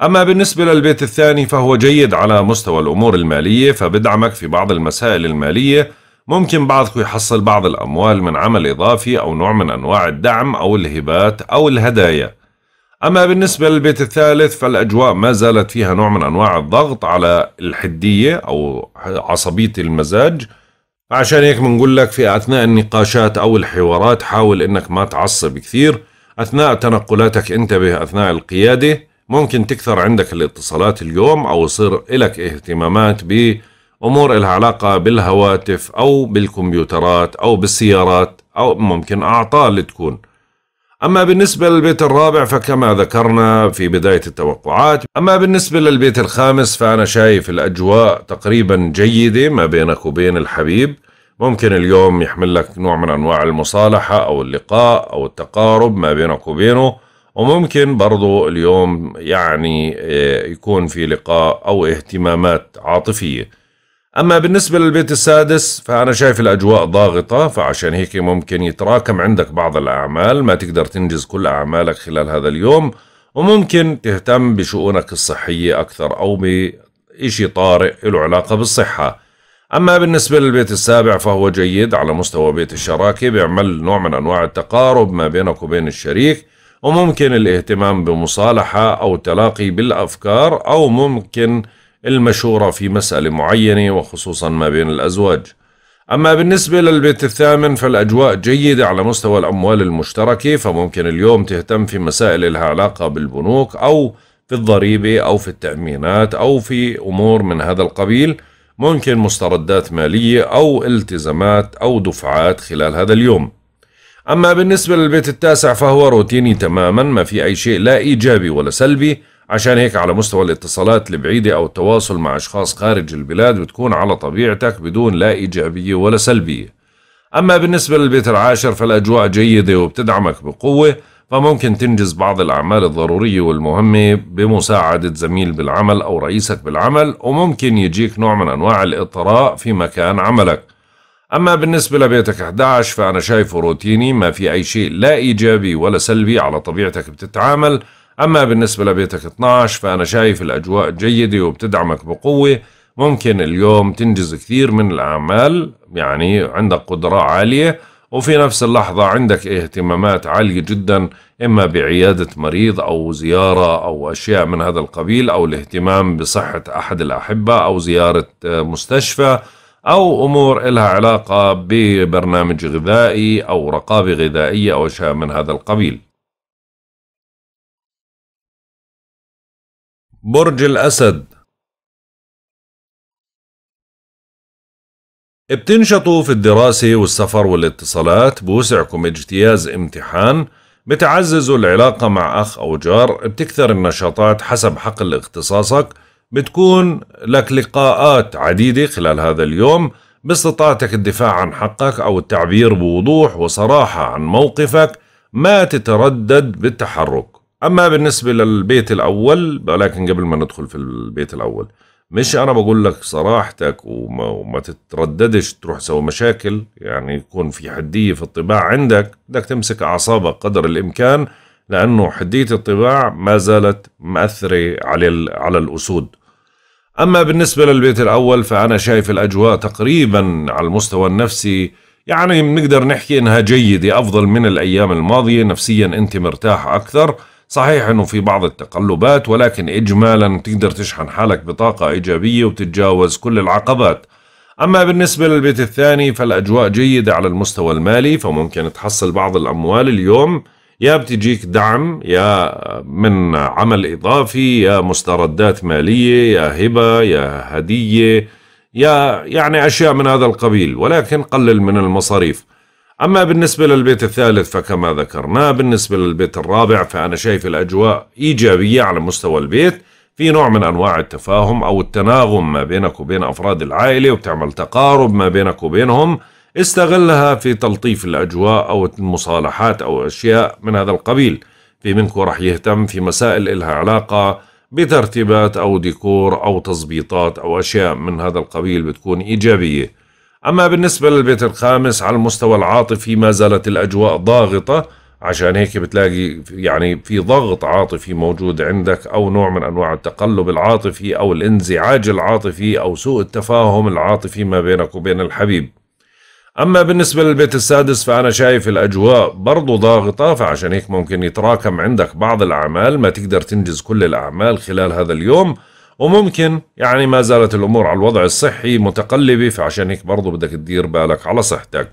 أما بالنسبة للبيت الثاني فهو جيد على مستوى الأمور المالية فبدعمك في بعض المسائل المالية ممكن بعضك يحصل بعض الأموال من عمل إضافي أو نوع من أنواع الدعم أو الهبات أو الهدايا أما بالنسبة للبيت الثالث فالأجواء ما زالت فيها نوع من أنواع الضغط على الحدية أو عصبية المزاج عشان هيك بنقول لك في أثناء النقاشات أو الحوارات حاول إنك ما تعصب كثير أثناء تنقلاتك انتبه أثناء القيادة ممكن تكثر عندك الاتصالات اليوم أو يصير إلك اهتمامات بأمور إلها علاقة بالهواتف أو بالكمبيوترات أو بالسيارات أو ممكن أعطال تكون أما بالنسبة للبيت الرابع فكما ذكرنا في بداية التوقعات أما بالنسبة للبيت الخامس فأنا شايف الأجواء تقريبا جيدة ما بينك وبين الحبيب ممكن اليوم يحمل لك نوع من أنواع المصالحة أو اللقاء أو التقارب ما بينك وبينه وممكن برضو اليوم يعني آه، يكون في لقاء أو اهتمامات عاطفية أما بالنسبة للبيت السادس فأنا شايف الأجواء ضاغطة فعشان هيك ممكن يتراكم عندك بعض الأعمال ما تقدر تنجز كل أعمالك خلال هذا اليوم وممكن تهتم بشؤونك الصحية أكثر أو بإشي طارئ له علاقة بالصحة أما بالنسبة للبيت السابع فهو جيد على مستوى بيت الشراكة بيعمل نوع من أنواع التقارب ما بينك وبين الشريك وممكن الاهتمام بمصالحة أو تلاقي بالأفكار أو ممكن المشورة في مسألة معينة وخصوصا ما بين الأزواج أما بالنسبة للبيت الثامن فالأجواء جيدة على مستوى الأموال المشتركة فممكن اليوم تهتم في مسائل لها علاقة بالبنوك أو في الضريبة أو في التأمينات أو في أمور من هذا القبيل ممكن مستردات مالية أو التزامات أو دفعات خلال هذا اليوم أما بالنسبة للبيت التاسع فهو روتيني تماما ما في أي شيء لا إيجابي ولا سلبي عشان هيك على مستوى الاتصالات البعيدة أو التواصل مع أشخاص خارج البلاد بتكون على طبيعتك بدون لا إيجابية ولا سلبية أما بالنسبة للبيت العاشر فالأجواء جيدة وبتدعمك بقوة فممكن تنجز بعض الأعمال الضرورية والمهمة بمساعدة زميل بالعمل أو رئيسك بالعمل وممكن يجيك نوع من أنواع الإطراء في مكان عملك أما بالنسبة لبيتك 11 فأنا شايفه روتيني ما في أي شيء لا إيجابي ولا سلبي على طبيعتك بتتعامل أما بالنسبة لبيتك 12 فأنا شايف الأجواء جيدة وبتدعمك بقوة ممكن اليوم تنجز كثير من الأعمال يعني عندك قدرة عالية وفي نفس اللحظة عندك اهتمامات عالية جدا إما بعيادة مريض أو زيارة أو أشياء من هذا القبيل أو الاهتمام بصحة أحد الأحبة أو زيارة آه، مستشفى أو أمور إلها علاقة ببرنامج غذائي أو رقابة غذائية أو أشياء من هذا القبيل برج الأسد بتنشطوا في الدراسة والسفر والاتصالات بوسعكم اجتياز امتحان بتعززوا العلاقة مع أخ أو جار بتكثر النشاطات حسب حقل اختصاصك بتكون لك لقاءات عديدة خلال هذا اليوم باستطاعتك الدفاع عن حقك أو التعبير بوضوح وصراحة عن موقفك ما تتردد بالتحرك اما بالنسبه للبيت الاول ولكن قبل ما ندخل في البيت الاول مش انا بقول لك صراحتك وما, وما تترددش تروح تسوي مشاكل يعني يكون في حديه في الطباع عندك بدك تمسك اعصابك قدر الامكان لانه حديه الطباع ما زالت مأثره على على الاسود اما بالنسبه للبيت الاول فانا شايف الاجواء تقريبا على المستوى النفسي يعني بنقدر نحكي انها جيده افضل من الايام الماضيه نفسيا انت مرتاح اكثر صحيح انه في بعض التقلبات ولكن اجمالا تقدر تشحن حالك بطاقة ايجابية وتتجاوز كل العقبات أما بالنسبة للبيت الثاني فالأجواء جيدة على المستوى المالي فممكن تحصل بعض الأموال اليوم يا بتجيك دعم يا من عمل إضافي يا مستردات مالية يا هبة يا هدية يا يعني أشياء من هذا القبيل ولكن قلل من المصاريف أما بالنسبة للبيت الثالث فكما ذكرنا بالنسبة للبيت الرابع فأنا شايف الأجواء إيجابية على مستوى البيت في نوع من أنواع التفاهم أو التناغم ما بينك وبين أفراد العائلة وبتعمل تقارب ما بينك وبينهم استغلها في تلطيف الأجواء أو المصالحات أو أشياء من هذا القبيل في منكم رح يهتم في مسائل إلها علاقة بترتيبات أو ديكور أو تظبيطات أو أشياء من هذا القبيل بتكون إيجابية أما بالنسبة للبيت الخامس على المستوى العاطفي ما زالت الأجواء ضاغطة عشان هيك بتلاقي يعني في ضغط عاطفي موجود عندك أو نوع من أنواع التقلب العاطفي أو الانزعاج العاطفي أو سوء التفاهم العاطفي ما بينك وبين الحبيب أما بالنسبة للبيت السادس فأنا شايف الأجواء برضو ضاغطة فعشان هيك ممكن يتراكم عندك بعض الأعمال ما تقدر تنجز كل الأعمال خلال هذا اليوم وممكن يعني ما زالت الامور على الوضع الصحي متقلبه فعشان هيك برضه بدك تدير بالك على صحتك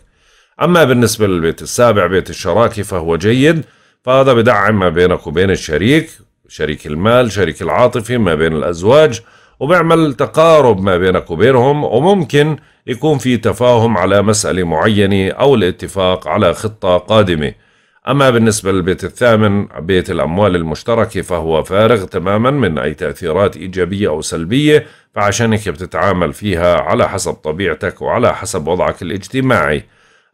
اما بالنسبه للبيت السابع بيت الشراكه فهو جيد فهذا بدعم ما بينك وبين الشريك شريك المال شريك العاطفي ما بين الازواج وبعمل تقارب ما بينك وبينهم وممكن يكون في تفاهم على مسألة معينة أو الاتفاق على خطة قادمة أما بالنسبة للبيت الثامن بيت الأموال المشتركة فهو فارغ تماما من أي تأثيرات إيجابية أو سلبية فعشان هيك بتتعامل فيها على حسب طبيعتك وعلى حسب وضعك الاجتماعي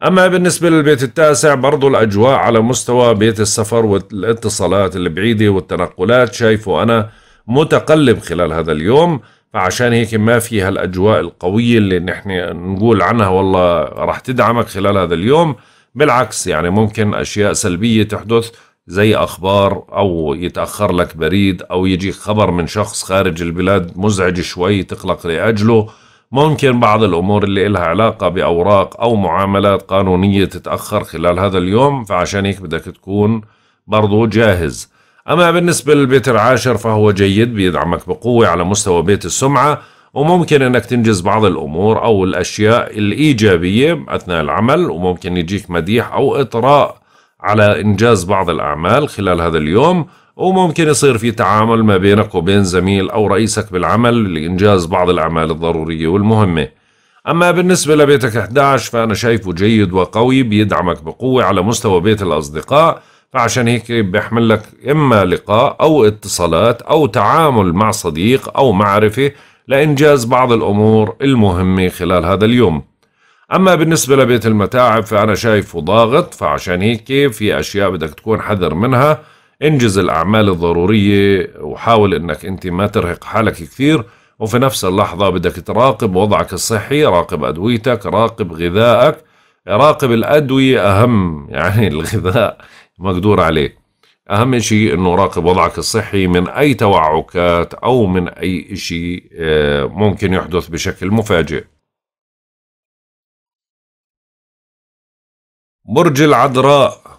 أما بالنسبة للبيت التاسع برضو الأجواء على مستوى بيت السفر والاتصالات البعيدة والتنقلات شايفه أنا متقلب خلال هذا اليوم فعشان هيك ما في هالأجواء القوية اللي نحن نقول عنها والله راح تدعمك خلال هذا اليوم بالعكس يعني ممكن أشياء سلبية تحدث زي أخبار أو يتأخر لك بريد أو يجيك خبر من شخص خارج البلاد مزعج شوي تقلق لأجله ممكن بعض الأمور اللي إلها علاقة بأوراق أو معاملات قانونية تتأخر خلال هذا اليوم فعشان هيك بدك تكون برضو جاهز أما بالنسبة للبيت العاشر فهو جيد بيدعمك بقوة على مستوى بيت السمعة وممكن انك تنجز بعض الامور او الاشياء الايجابيه اثناء العمل وممكن يجيك مديح او اطراء على انجاز بعض الاعمال خلال هذا اليوم وممكن يصير في تعامل ما بينك وبين زميل او رئيسك بالعمل لانجاز بعض الاعمال الضروريه والمهمه. اما بالنسبه لبيتك 11 فانا شايفه جيد وقوي بيدعمك بقوه على مستوى بيت الاصدقاء فعشان هيك بيحمل لك اما لقاء او اتصالات او تعامل مع صديق او معرفه لإنجاز بعض الأمور المهمة خلال هذا اليوم أما بالنسبة لبيت المتاعب فأنا شايفه ضاغط فعشان هيك في أشياء بدك تكون حذر منها انجز الأعمال الضرورية وحاول أنك أنت ما ترهق حالك كثير وفي نفس اللحظة بدك تراقب وضعك الصحي راقب أدويتك راقب غذائك راقب الأدوية أهم [LAUGHS] يعني الغذاء مقدور عليه أهم شيء أنه راقب وضعك الصحي من أي توعكات أو من أي شيء آه، ممكن يحدث بشكل مفاجئ برج العذراء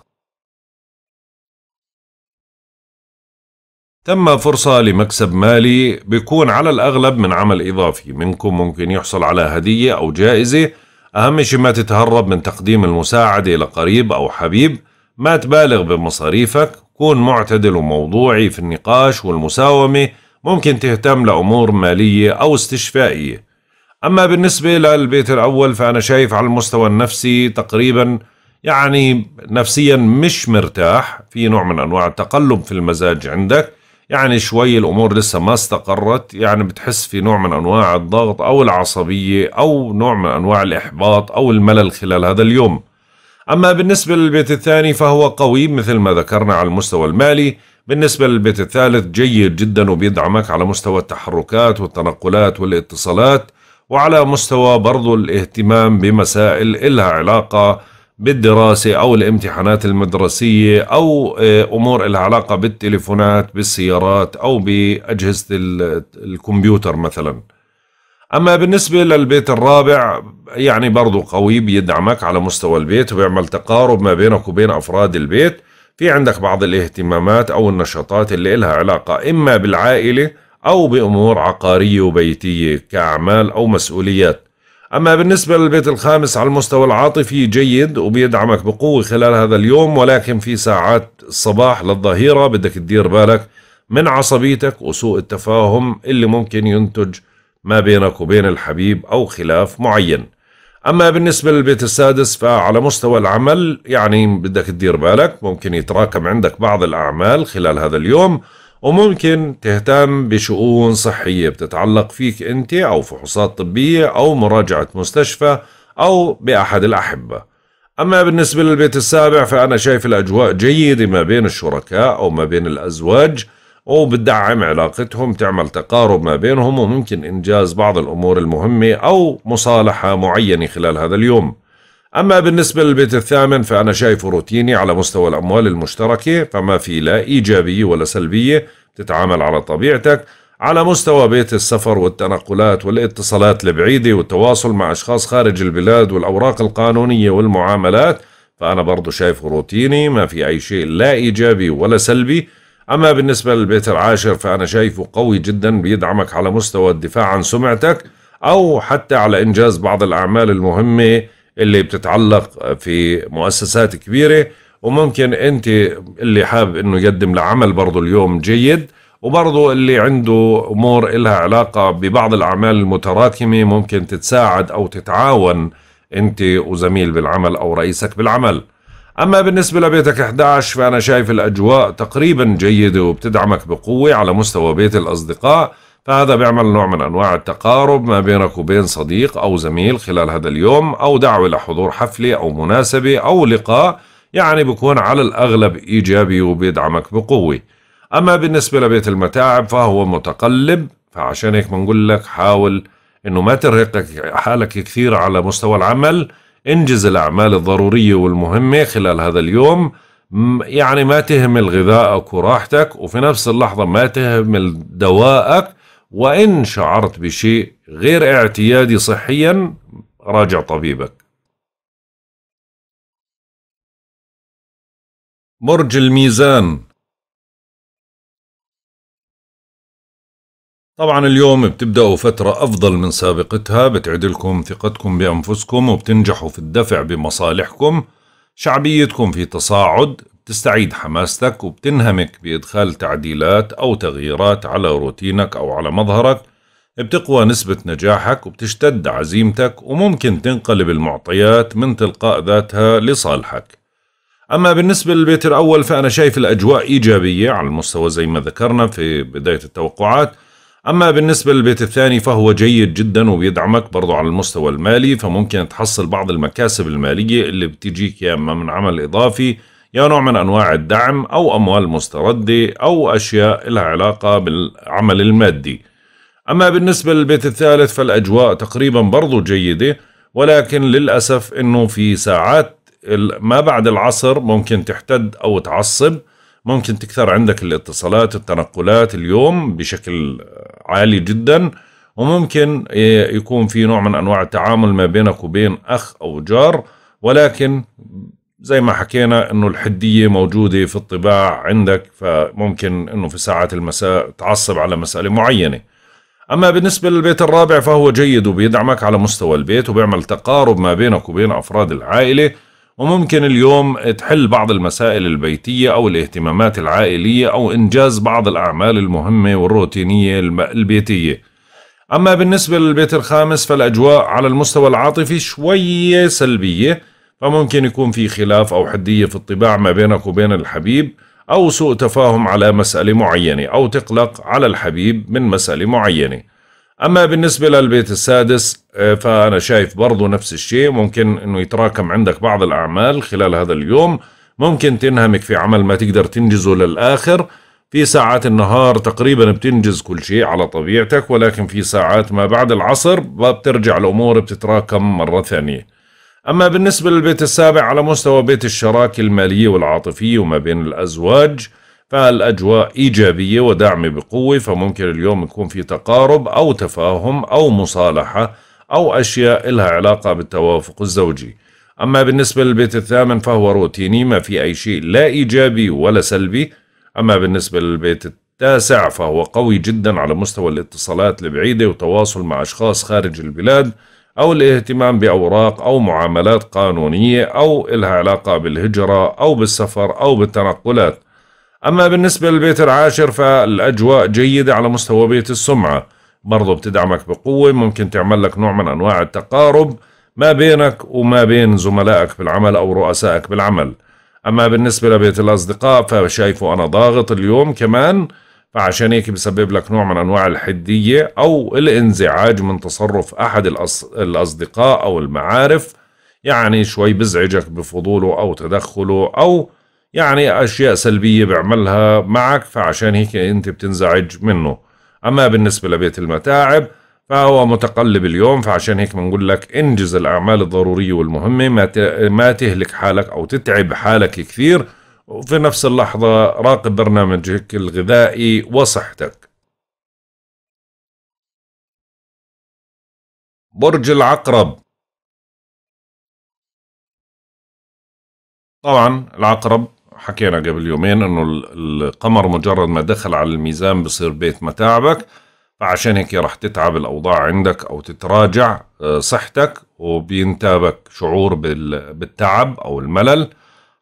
تم فرصة لمكسب مالي بيكون على الأغلب من عمل إضافي منكم ممكن يحصل على هدية أو جائزة أهم شيء ما تتهرب من تقديم المساعدة لقريب أو حبيب ما تبالغ بمصاريفك كون معتدل وموضوعي في النقاش والمساومة ممكن تهتم لأمور مالية أو استشفائية أما بالنسبة للبيت الأول فأنا شايف على المستوى النفسي تقريبا يعني نفسيا مش مرتاح في نوع من أنواع التقلب في المزاج عندك يعني شوي الأمور لسه ما استقرت يعني بتحس في نوع من أنواع الضغط أو العصبية أو نوع من أنواع الإحباط أو الملل خلال هذا اليوم أما بالنسبة للبيت الثاني فهو قوي مثل ما ذكرنا على المستوى المالي بالنسبة للبيت الثالث جيد جدا وبيدعمك على مستوى التحركات والتنقلات والاتصالات وعلى مستوى برضو الاهتمام بمسائل إلها علاقة بالدراسة أو الامتحانات المدرسية أو آه، أمور إلها علاقة بالتليفونات بالسيارات أو بأجهزة الكمبيوتر مثلاً أما بالنسبة للبيت الرابع يعني برضو قوي بيدعمك على مستوى البيت وبيعمل تقارب ما بينك وبين أفراد البيت في عندك بعض الاهتمامات أو النشاطات اللي إلها علاقة إما بالعائلة أو بأمور عقارية وبيتية كأعمال أو مسؤوليات أما بالنسبة للبيت الخامس على المستوى العاطفي جيد وبيدعمك بقوة خلال هذا اليوم ولكن في ساعات الصباح للظهيرة بدك تدير بالك من عصبيتك وسوء التفاهم اللي ممكن ينتج ما بينك وبين الحبيب أو خلاف معين أما بالنسبة للبيت السادس فعلى مستوى العمل يعني بدك تدير بالك ممكن يتراكم عندك بعض الأعمال خلال هذا اليوم وممكن تهتم بشؤون صحية بتتعلق فيك أنت أو فحوصات طبية أو مراجعة مستشفى أو بأحد الأحبة أما بالنسبة للبيت السابع فأنا شايف الأجواء جيدة ما بين الشركاء أو ما بين الأزواج وبتدعم علاقتهم تعمل تقارب ما بينهم وممكن إنجاز بعض الأمور المهمة أو مصالحة معينة خلال هذا اليوم أما بالنسبة للبيت الثامن فأنا شايفه روتيني على مستوى الأموال المشتركة فما في لا إيجابية ولا سلبية تتعامل على طبيعتك على مستوى بيت السفر والتنقلات والاتصالات البعيدة والتواصل مع أشخاص خارج البلاد والأوراق القانونية والمعاملات فأنا برضو شايفه روتيني ما في أي شيء لا إيجابي ولا سلبي أما بالنسبة للبيت العاشر فأنا شايفه قوي جدا بيدعمك على مستوى الدفاع عن سمعتك أو حتى على إنجاز بعض الأعمال المهمة اللي بتتعلق في مؤسسات كبيرة وممكن أنت اللي حابب أنه يقدم لعمل برضه اليوم جيد وبرضه اللي عنده أمور إلها علاقة ببعض الأعمال المتراكمة ممكن تتساعد أو تتعاون أنت وزميل بالعمل أو رئيسك بالعمل أما بالنسبة لبيتك 11 فأنا شايف الأجواء تقريبا جيدة وبتدعمك بقوة على مستوى بيت الأصدقاء فهذا بيعمل نوع من أنواع التقارب ما بينك وبين صديق أو زميل خلال هذا اليوم أو دعوة لحضور حفلة أو مناسبة أو لقاء يعني بكون على الأغلب إيجابي وبيدعمك بقوة أما بالنسبة لبيت المتاعب فهو متقلب فعشان هيك بنقول لك حاول انه ما ترهقك حالك كثير على مستوى العمل انجز الأعمال الضرورية والمهمة خلال هذا اليوم يعني ما تهمل غذائك وراحتك وفي نفس اللحظة ما تهمل دوائك وإن شعرت بشيء غير اعتيادي صحيا راجع طبيبك برج الميزان طبعا اليوم بتبدأوا فترة أفضل من سابقتها بتعدلكم ثقتكم بأنفسكم وبتنجحوا في الدفع بمصالحكم شعبيتكم في تصاعد بتستعيد حماستك وبتنهمك بإدخال تعديلات أو تغييرات على روتينك أو على مظهرك بتقوى نسبة نجاحك وبتشتد عزيمتك وممكن تنقلب المعطيات من تلقاء ذاتها لصالحك أما بالنسبة للبيت الأول فأنا شايف الأجواء إيجابية على المستوى زي ما ذكرنا في بداية التوقعات أما بالنسبة للبيت الثاني فهو جيد جدا وبيدعمك برضو على المستوى المالي فممكن تحصل بعض المكاسب المالية اللي بتجيك يا إما من عمل إضافي يا نوع من أنواع الدعم أو أموال مستردة أو أشياء لها علاقة بالعمل المادي أما بالنسبة للبيت الثالث فالأجواء تقريبا برضو جيدة ولكن للأسف أنه في ساعات ما بعد العصر ممكن تحتد أو تعصب ممكن تكثر عندك الاتصالات التنقلات اليوم بشكل عالي جدا وممكن يكون في نوع من انواع التعامل ما بينك وبين اخ او جار ولكن زي ما حكينا انه الحديه موجوده في الطباع عندك فممكن انه في ساعات المساء تعصب على مساله معينه. اما بالنسبه للبيت الرابع فهو جيد وبيدعمك على مستوى البيت وبيعمل تقارب ما بينك وبين افراد العائله وممكن اليوم تحل بعض المسائل البيتية أو الاهتمامات العائلية أو إنجاز بعض الأعمال المهمة والروتينية البيتية أما بالنسبة للبيت الخامس فالأجواء على المستوى العاطفي شوية سلبية فممكن يكون في خلاف أو حدية في الطباع ما بينك وبين الحبيب أو سوء تفاهم على مسألة معينة أو تقلق على الحبيب من مسألة معينة أما بالنسبة للبيت السادس آه، فأنا شايف برضو نفس الشيء ممكن أنه يتراكم عندك بعض الأعمال خلال هذا اليوم ممكن تنهمك في عمل ما تقدر تنجزه للآخر في ساعات النهار تقريبا بتنجز كل شيء على طبيعتك ولكن في ساعات ما بعد العصر بترجع الأمور بتتراكم مرة ثانية أما بالنسبة للبيت السابع على مستوى بيت الشراكة المالية والعاطفية وما بين الأزواج فالاجواء ايجابيه ودعم بقوه فممكن اليوم يكون في تقارب او تفاهم او مصالحه او اشياء لها علاقه بالتوافق الزوجي. اما بالنسبه للبيت الثامن فهو روتيني ما في اي شيء لا ايجابي ولا سلبي. اما بالنسبه للبيت التاسع فهو قوي جدا على مستوى الاتصالات البعيده وتواصل مع اشخاص خارج البلاد أو الاهتمام بأوراق أو معاملات قانونية أو إلها علاقة بالهجرة أو بالسفر أو بالتنقلات أما بالنسبة للبيت العاشر فالأجواء جيدة على مستوى بيت السمعة برضو بتدعمك بقوة ممكن تعمل لك نوع من أنواع التقارب ما بينك وما بين زملائك بالعمل أو رؤسائك بالعمل أما بالنسبة لبيت الأصدقاء فشايفه أنا ضاغط اليوم كمان فعشان هيك بسبب لك نوع من أنواع الحدية أو الانزعاج من تصرف أحد الأصدقاء أو المعارف يعني شوي بزعجك بفضوله أو تدخله أو يعني أشياء سلبية بيعملها معك فعشان هيك أنت بتنزعج منه أما بالنسبة لبيت المتاعب فهو متقلب اليوم فعشان هيك بنقول لك انجز الأعمال الضرورية والمهمة ما تهلك حالك أو تتعب حالك كثير وفي نفس اللحظة راقب برنامجك الغذائي وصحتك برج العقرب طبعا العقرب حكينا قبل يومين انه القمر مجرد ما دخل على الميزان بصير بيت متاعبك فعشان هيك رح تتعب الاوضاع عندك او تتراجع آه، صحتك وبينتابك شعور بالتعب او الملل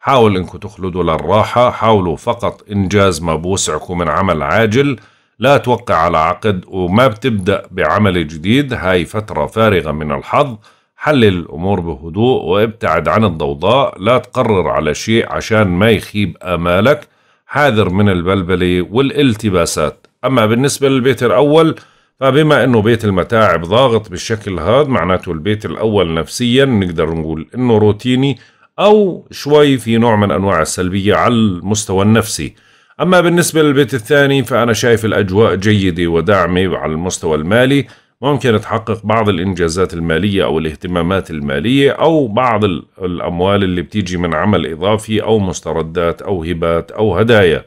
حاول انكم تخلدوا للراحة حاولوا فقط انجاز ما بوسعكم من عمل عاجل لا توقع على عقد وما بتبدأ بعمل جديد هاي فترة فارغة من الحظ حلل الأمور بهدوء وابتعد عن الضوضاء لا تقرر على شيء عشان ما يخيب آمالك حاذر من البلبلة والالتباسات أما بالنسبة للبيت الأول فبما أنه بيت المتاعب ضاغط بالشكل هذا معناته البيت الأول نفسيا نقدر نقول أنه روتيني أو شوي في نوع من أنواع السلبية على المستوى النفسي أما بالنسبة للبيت الثاني فأنا شايف الأجواء جيدة وداعمة على المستوى المالي ممكن تحقق بعض الإنجازات المالية أو الاهتمامات المالية أو بعض الأموال اللي بتيجي من عمل إضافي أو مستردات أو هبات أو هدايا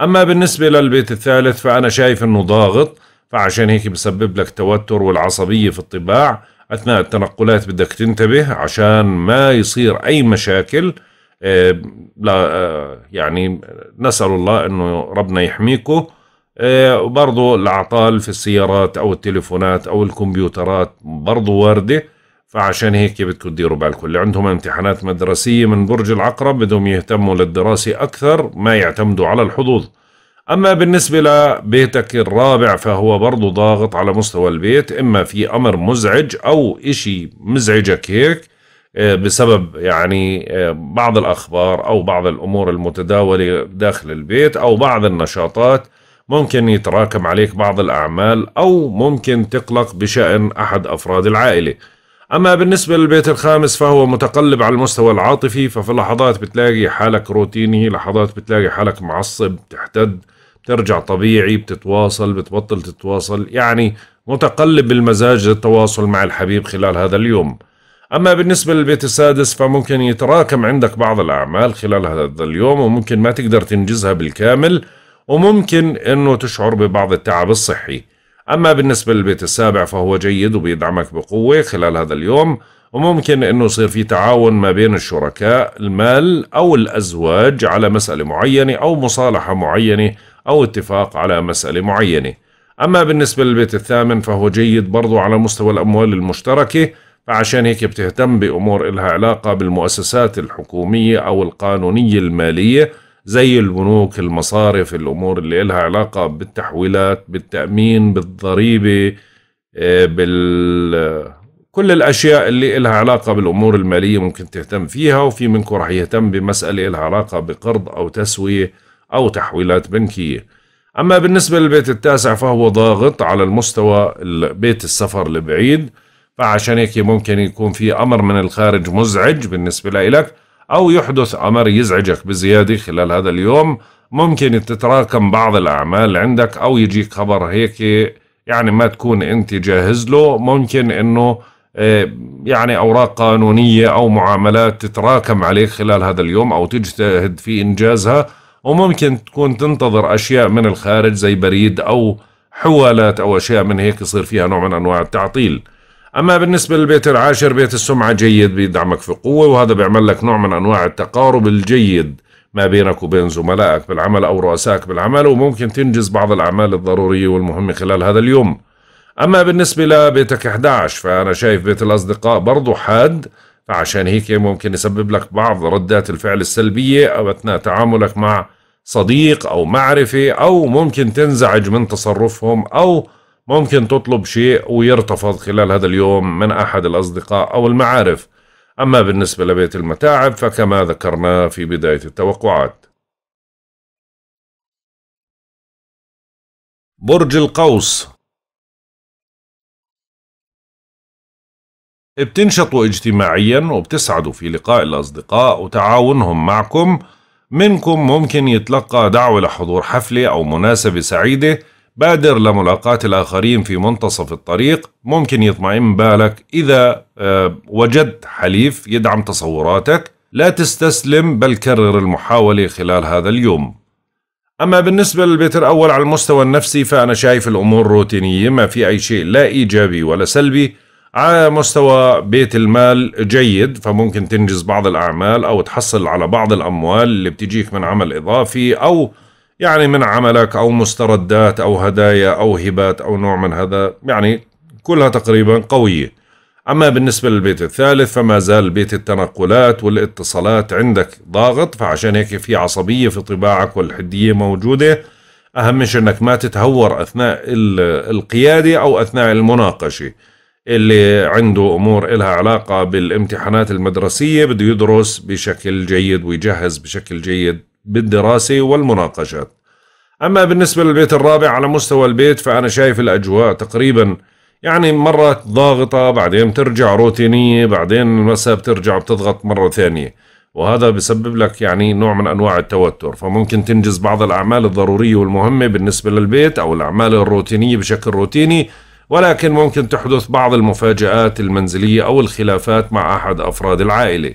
أما بالنسبة للبيت الثالث فأنا شايف أنه ضاغط فعشان هيك بسبب لك توتر والعصبية في الطباع أثناء التنقلات بدك تنتبه عشان ما يصير أي مشاكل آه، لا آه، يعني نسأل الله أنه ربنا يحميكم آه، وبرضه الأعطال في السيارات أو التليفونات أو الكمبيوترات برضه واردة فعشان هيك بدكم تديروا بالكم اللي عندهم امتحانات مدرسية من برج العقرب بدهم يهتموا للدراسة أكثر ما يعتمدوا على الحظوظ أما بالنسبة لبيتك الرابع فهو برضه ضاغط على مستوى البيت إما في أمر مزعج أو إشي مزعجك هيك آه، بسبب يعني آه، بعض الأخبار أو بعض الأمور المتداولة داخل البيت أو بعض النشاطات ممكن يتراكم عليك بعض الأعمال أو ممكن تقلق بشأن أحد أفراد العائلة أما بالنسبة للبيت الخامس فهو متقلب على المستوى العاطفي ففي لحظات بتلاقي حالك روتيني لحظات بتلاقي حالك معصب بتحتد بترجع طبيعي بتتواصل بتبطل تتواصل يعني متقلب المزاج للتواصل مع الحبيب خلال هذا اليوم أما بالنسبة للبيت السادس فممكن يتراكم عندك بعض الأعمال خلال هذا اليوم وممكن ما تقدر تنجزها بالكامل وممكن أنه تشعر ببعض التعب الصحي أما بالنسبة للبيت السابع فهو جيد وبيدعمك بقوة خلال هذا اليوم وممكن أنه يصير في تعاون ما بين الشركاء المال أو الأزواج على مسألة معينة أو مصالحة معينة أو اتفاق على مسألة معينة أما بالنسبة للبيت الثامن فهو جيد برضو على مستوى الأموال المشتركة فعشان هيك بتهتم بأمور إلها علاقة بالمؤسسات الحكومية أو القانونية المالية زي البنوك المصارف الأمور اللي لها علاقة بالتحويلات بالتأمين بالضريبة آه، بال كل الأشياء اللي لها علاقة بالأمور المالية ممكن تهتم فيها وفي منكم رح يهتم بمسألة لها علاقة بقرض أو تسوية أو تحويلات بنكية أما بالنسبة للبيت التاسع فهو ضاغط على المستوى بيت السفر البعيد فعشان هيك ممكن يكون في أمر من الخارج مزعج بالنسبة لك أو يحدث أمر يزعجك بزيادة خلال هذا اليوم ممكن تتراكم بعض الأعمال عندك أو يجيك خبر هيك يعني ما تكون أنت جاهز له ممكن أنه آه، يعني أوراق قانونية أو معاملات تتراكم عليك خلال هذا اليوم أو تجتهد في إنجازها وممكن تكون تنتظر أشياء من الخارج زي بريد أو حوالات أو أشياء من هيك يصير فيها نوع من أنواع التعطيل اما بالنسبه للبيت العاشر بيت السمعه جيد بيدعمك في قوه وهذا بيعمل لك نوع من انواع التقارب الجيد ما بينك وبين زملائك بالعمل او رؤسائك بالعمل وممكن تنجز بعض الاعمال الضروريه والمهمه خلال هذا اليوم. اما بالنسبه لبيتك 11 فانا شايف بيت الاصدقاء برضه حاد فعشان هيك ممكن يسبب لك بعض ردات الفعل السلبيه او اثناء تعاملك مع صديق او معرفه او ممكن تنزعج من تصرفهم او ممكن تطلب شيء ويرتفض خلال هذا اليوم من أحد الأصدقاء أو المعارف أما بالنسبة لبيت المتاعب فكما ذكرنا في بداية التوقعات برج القوس بتنشطوا اجتماعيا وبتسعدوا في لقاء الأصدقاء وتعاونهم معكم منكم ممكن يتلقى دعوة لحضور حفلة أو مناسبة سعيدة بادر لملاقاة الآخرين في منتصف الطريق ممكن يطمئن بالك إذا آه، وجدت حليف يدعم تصوراتك لا تستسلم بل كرر المحاولة خلال هذا اليوم أما بالنسبة للبيت الأول على المستوى النفسي فأنا شايف الأمور روتينية ما في أي شيء لا إيجابي ولا سلبي على مستوى بيت المال جيد فممكن تنجز بعض الأعمال أو تحصل على بعض الأموال اللي بتجيك من عمل إضافي أو يعني من عملك أو مستردات أو هدايا أو هبات أو نوع من هذا يعني كلها تقريبا قوية أما بالنسبة للبيت الثالث فما زال بيت التنقلات والاتصالات عندك ضاغط فعشان هيك في عصبية في طباعك والحدية موجودة أهم شيء أنك ما تتهور أثناء القيادة أو أثناء المناقشة اللي عنده أمور إلها علاقة بالامتحانات المدرسية بده يدرس بشكل جيد ويجهز بشكل جيد بالدراسة والمناقشات أما بالنسبة للبيت الرابع على مستوى البيت فأنا شايف الأجواء تقريبا يعني مرات ضاغطة بعدين ترجع روتينية بعدين المساء بترجع بتضغط مرة ثانية وهذا بسبب لك يعني نوع من أنواع التوتر فممكن تنجز بعض الأعمال الضرورية والمهمة بالنسبة للبيت أو الأعمال الروتينية بشكل روتيني ولكن ممكن تحدث بعض المفاجآت المنزلية أو الخلافات مع أحد أفراد العائلة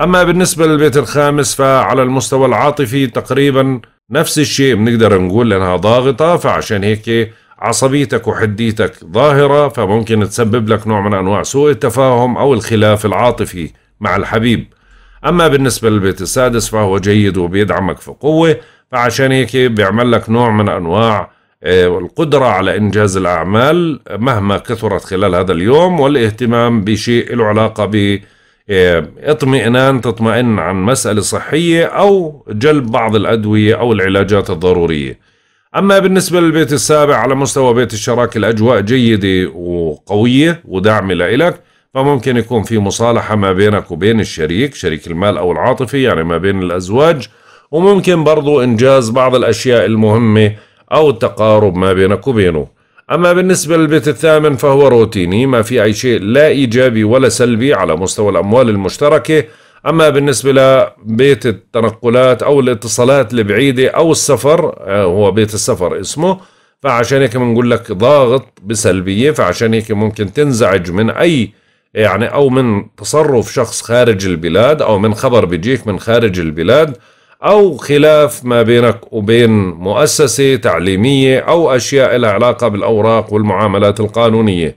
أما بالنسبة للبيت الخامس فعلى المستوى العاطفي تقريبا نفس الشيء بنقدر نقول لأنها ضاغطة فعشان هيك عصبيتك وحديتك ظاهرة فممكن تسبب لك نوع من أنواع سوء التفاهم أو الخلاف العاطفي مع الحبيب أما بالنسبة للبيت السادس فهو جيد وبيدعمك في قوة فعشان هيك بيعمل لك نوع من أنواع آه، القدرة على إنجاز الأعمال مهما كثرت خلال هذا اليوم والاهتمام بشيء له علاقة إيه، اطمئنان تطمئن عن مسألة صحية أو جلب بعض الأدوية أو العلاجات الضرورية أما بالنسبة للبيت السابع على مستوى بيت الشراكة الأجواء جيدة وقوية وداعمة لإلك فممكن يكون في مصالحة ما بينك وبين الشريك شريك المال أو العاطفي يعني ما بين الأزواج وممكن برضو إنجاز بعض الأشياء المهمة أو التقارب ما بينك وبينه أما بالنسبة للبيت الثامن فهو روتيني ما في أي شيء لا إيجابي ولا سلبي على مستوى الأموال المشتركة أما بالنسبة لبيت التنقلات أو الاتصالات البعيدة أو السفر آه، هو بيت السفر اسمه فعشان هيك بنقول لك ضاغط بسلبية فعشان هيك ممكن تنزعج من أي يعني أو من تصرف شخص خارج البلاد أو من خبر بيجيك من خارج البلاد أو خلاف ما بينك وبين مؤسسة تعليمية أو أشياء لها علاقة بالأوراق والمعاملات القانونية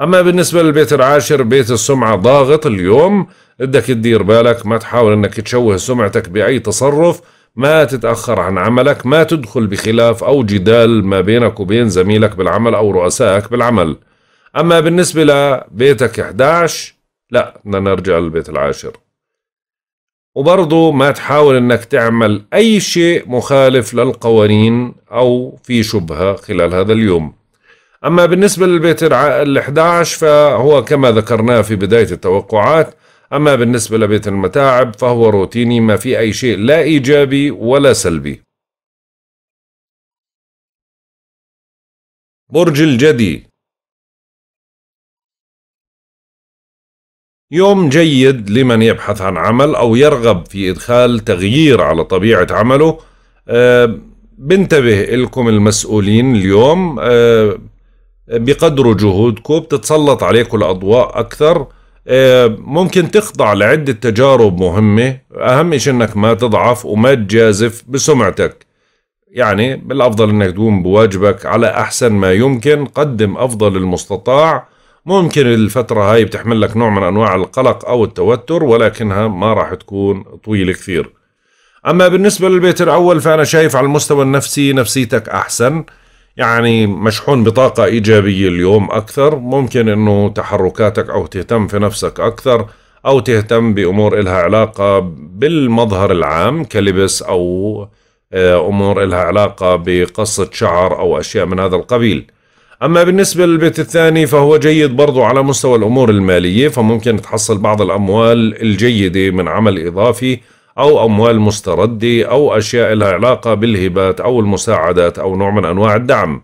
أما بالنسبة للبيت العاشر بيت السمعة ضاغط اليوم بدك تدير بالك ما تحاول أنك تشوه سمعتك بأي تصرف ما تتأخر عن عملك ما تدخل بخلاف أو جدال ما بينك وبين زميلك بالعمل أو رؤسائك بالعمل أما بالنسبة لبيتك 11 لا بدنا نرجع للبيت العاشر وبرضه ما تحاول انك تعمل اي شيء مخالف للقوانين او في شبهه خلال هذا اليوم اما بالنسبه للبيت ال11 فهو كما ذكرناه في بدايه التوقعات اما بالنسبه لبيت المتاعب فهو روتيني ما في اي شيء لا ايجابي ولا سلبي برج الجدي يوم جيد لمن يبحث عن عمل أو يرغب في إدخال تغيير على طبيعة عمله أه بنتبه لكم المسؤولين اليوم أه بقدروا جهودكم بتتسلط عليكم الأضواء أكثر أه ممكن تخضع لعدة تجارب مهمة أهم شيء أنك ما تضعف وما تجازف بسمعتك يعني بالأفضل أنك تقوم بواجبك على أحسن ما يمكن قدم أفضل المستطاع ممكن الفترة هاي بتحمل لك نوع من أنواع القلق أو التوتر ولكنها ما راح تكون طويلة كثير أما بالنسبة للبيت الأول فأنا شايف على المستوى النفسي نفسيتك أحسن يعني مشحون بطاقة إيجابية اليوم أكثر ممكن أنه تحركاتك أو تهتم في نفسك أكثر أو تهتم بأمور إلها علاقة بالمظهر العام كلبس أو آه، أمور إلها علاقة بقصة شعر أو أشياء من هذا القبيل أما بالنسبة للبيت الثاني فهو جيد برضو على مستوى الأمور المالية فممكن تحصل بعض الأموال الجيدة من عمل إضافي أو أموال مستردة أو أشياء لها علاقة بالهبات أو المساعدات أو نوع من أنواع الدعم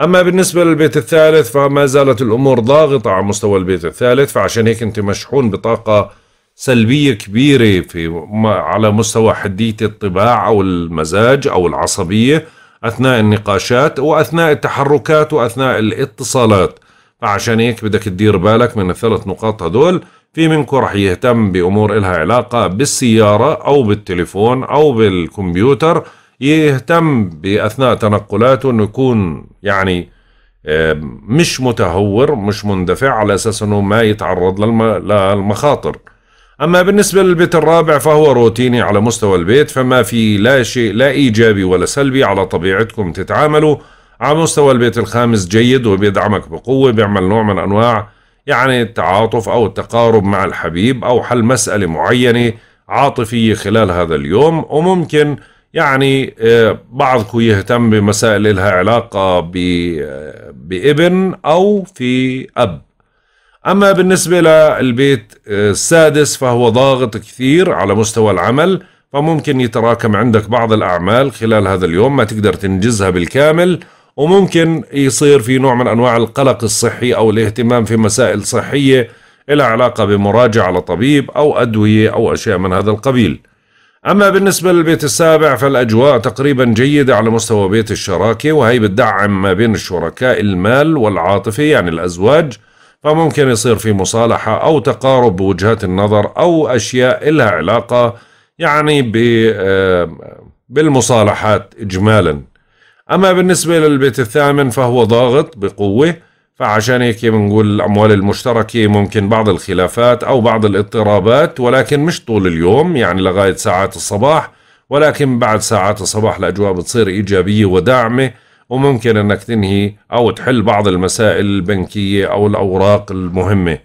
أما بالنسبة للبيت الثالث فما زالت الأمور ضاغطة على مستوى البيت الثالث فعشان هيك أنت مشحون بطاقة سلبية كبيرة في على مستوى حدية الطباع أو المزاج أو العصبية أثناء النقاشات وأثناء التحركات وأثناء الاتصالات فعشان هيك بدك تدير بالك من الثلاث نقاط هدول في منكم رح يهتم بأمور إلها علاقة بالسيارة أو بالتليفون أو بالكمبيوتر يهتم بأثناء تنقلاته أنه يكون يعني آه، مش متهور مش مندفع على أساس أنه ما يتعرض للمخاطر أما بالنسبة للبيت الرابع فهو روتيني على مستوى البيت فما في لا شيء لا إيجابي ولا سلبي على طبيعتكم تتعاملوا على مستوى البيت الخامس جيد وبيدعمك بقوة بيعمل نوع من أنواع يعني التعاطف أو التقارب مع الحبيب أو حل مسألة معينة عاطفية خلال هذا اليوم وممكن يعني آه، بعضكم يهتم بمسائل لها علاقة آه، بابن أو في أب أما بالنسبة للبيت السادس فهو ضاغط كثير على مستوى العمل فممكن يتراكم عندك بعض الأعمال خلال هذا اليوم ما تقدر تنجزها بالكامل وممكن يصير في نوع من أنواع القلق الصحي أو الاهتمام في مسائل صحية إلى علاقة بمراجعة لطبيب أو أدوية أو أشياء من هذا القبيل أما بالنسبة للبيت السابع فالأجواء تقريبا جيدة على مستوى بيت الشراكة وهي بتدعم ما بين الشركاء المال والعاطفة يعني الأزواج فممكن يصير في مصالحة أو تقارب بوجهات النظر أو أشياء إلها علاقة يعني بالمصالحات إجمالا أما بالنسبة للبيت الثامن فهو ضاغط بقوة فعشان هيك بنقول الأموال المشتركة ممكن بعض الخلافات أو بعض الاضطرابات ولكن مش طول اليوم يعني لغاية ساعات الصباح ولكن بعد ساعات الصباح الأجواء بتصير إيجابية وداعمة وممكن انك تنهي او تحل بعض المسائل البنكيه او الاوراق المهمه.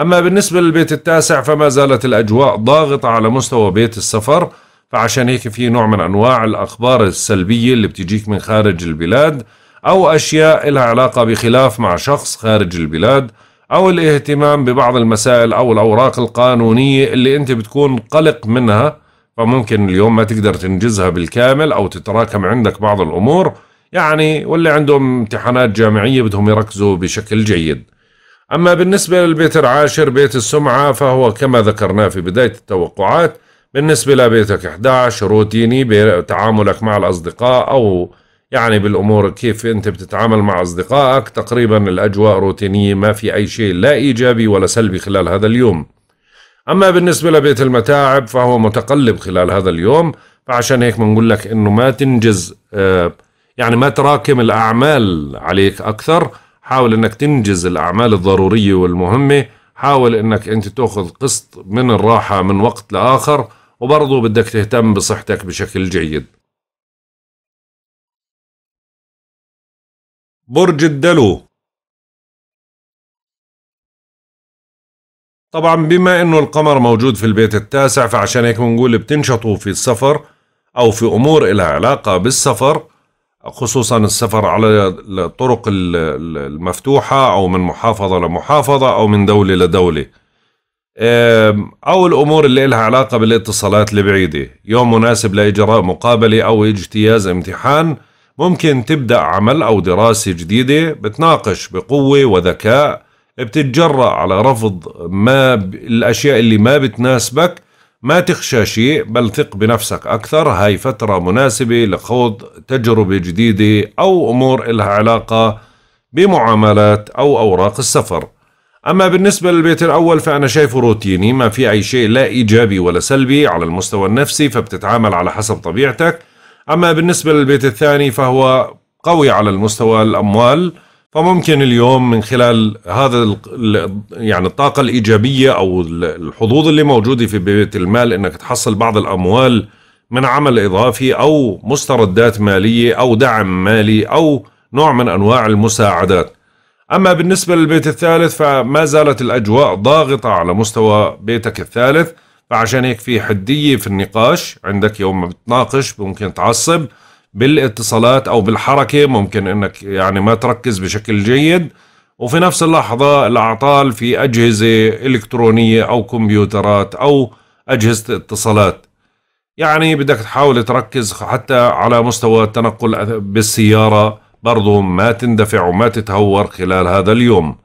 اما بالنسبه للبيت التاسع فما زالت الاجواء ضاغطه على مستوى بيت السفر فعشان هيك في نوع من انواع الاخبار السلبيه اللي بتجيك من خارج البلاد او اشياء لها علاقه بخلاف مع شخص خارج البلاد او الاهتمام ببعض المسائل او الاوراق القانونيه اللي انت بتكون قلق منها فممكن اليوم ما تقدر تنجزها بالكامل او تتراكم عندك بعض الامور يعني واللي عندهم امتحانات جامعية بدهم يركزوا بشكل جيد أما بالنسبة للبيت العاشر بيت السمعة فهو كما ذكرناه في بداية التوقعات بالنسبة لبيتك 11 روتيني بتعاملك مع الأصدقاء أو يعني بالأمور كيف أنت بتتعامل مع أصدقائك تقريبا الأجواء روتينية ما في أي شيء لا إيجابي ولا سلبي خلال هذا اليوم أما بالنسبة لبيت المتاعب فهو متقلب خلال هذا اليوم فعشان هيك بنقول لك أنه ما تنجز آه يعني ما تراكم الأعمال عليك أكثر حاول أنك تنجز الأعمال الضرورية والمهمة حاول أنك أنت تأخذ قسط من الراحة من وقت لآخر وبرضه بدك تهتم بصحتك بشكل جيد برج الدلو طبعا بما انه القمر موجود في البيت التاسع فعشان هيك بنقول بتنشطوا في السفر او في امور لها علاقة بالسفر خصوصا السفر على الطرق المفتوحة أو من محافظة لمحافظة أو من دولة لدولة أو الأمور اللي لها علاقة بالاتصالات البعيدة يوم مناسب لإجراء مقابلة أو اجتياز امتحان ممكن تبدأ عمل أو دراسة جديدة بتناقش بقوة وذكاء بتتجرأ على رفض ما الأشياء اللي ما بتناسبك ما تخشى شيء بل ثق بنفسك أكثر هاي فترة مناسبة لخوض تجربة جديدة أو أمور إلها علاقة بمعاملات أو أوراق السفر أما بالنسبة للبيت الأول فأنا شايفه روتيني ما في أي شيء لا إيجابي ولا سلبي على المستوى النفسي فبتتعامل على حسب طبيعتك أما بالنسبة للبيت الثاني فهو قوي على المستوى الأموال فممكن اليوم من خلال هذا يعني الطاقة الإيجابية أو الحظوظ اللي موجودة في بيت المال أنك تحصل بعض الأموال من عمل إضافي أو مستردات مالية أو دعم مالي أو نوع من أنواع المساعدات أما بالنسبة للبيت الثالث فما زالت الأجواء ضاغطة على مستوى بيتك الثالث فعشان هيك في حدية في النقاش عندك يوم ما بتناقش ممكن تعصب بالاتصالات او بالحركه ممكن انك يعني ما تركز بشكل جيد وفي نفس اللحظه الاعطال في اجهزه الكترونيه او كمبيوترات او اجهزه اتصالات يعني بدك تحاول تركز حتى على مستوى التنقل بالسياره برضه ما تندفع وما تتهور خلال هذا اليوم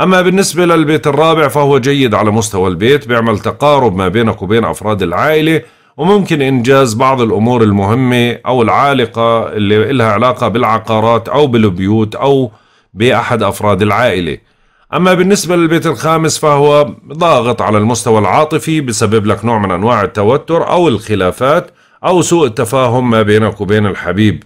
أما بالنسبة للبيت الرابع فهو جيد على مستوى البيت بيعمل تقارب ما بينك وبين أفراد العائلة وممكن إنجاز بعض الأمور المهمة أو العالقة اللي لها علاقة بالعقارات أو بالبيوت أو بأحد أفراد العائلة أما بالنسبة للبيت الخامس فهو ضاغط على المستوى العاطفي بسبب لك نوع من أنواع التوتر أو الخلافات أو سوء التفاهم ما بينك وبين الحبيب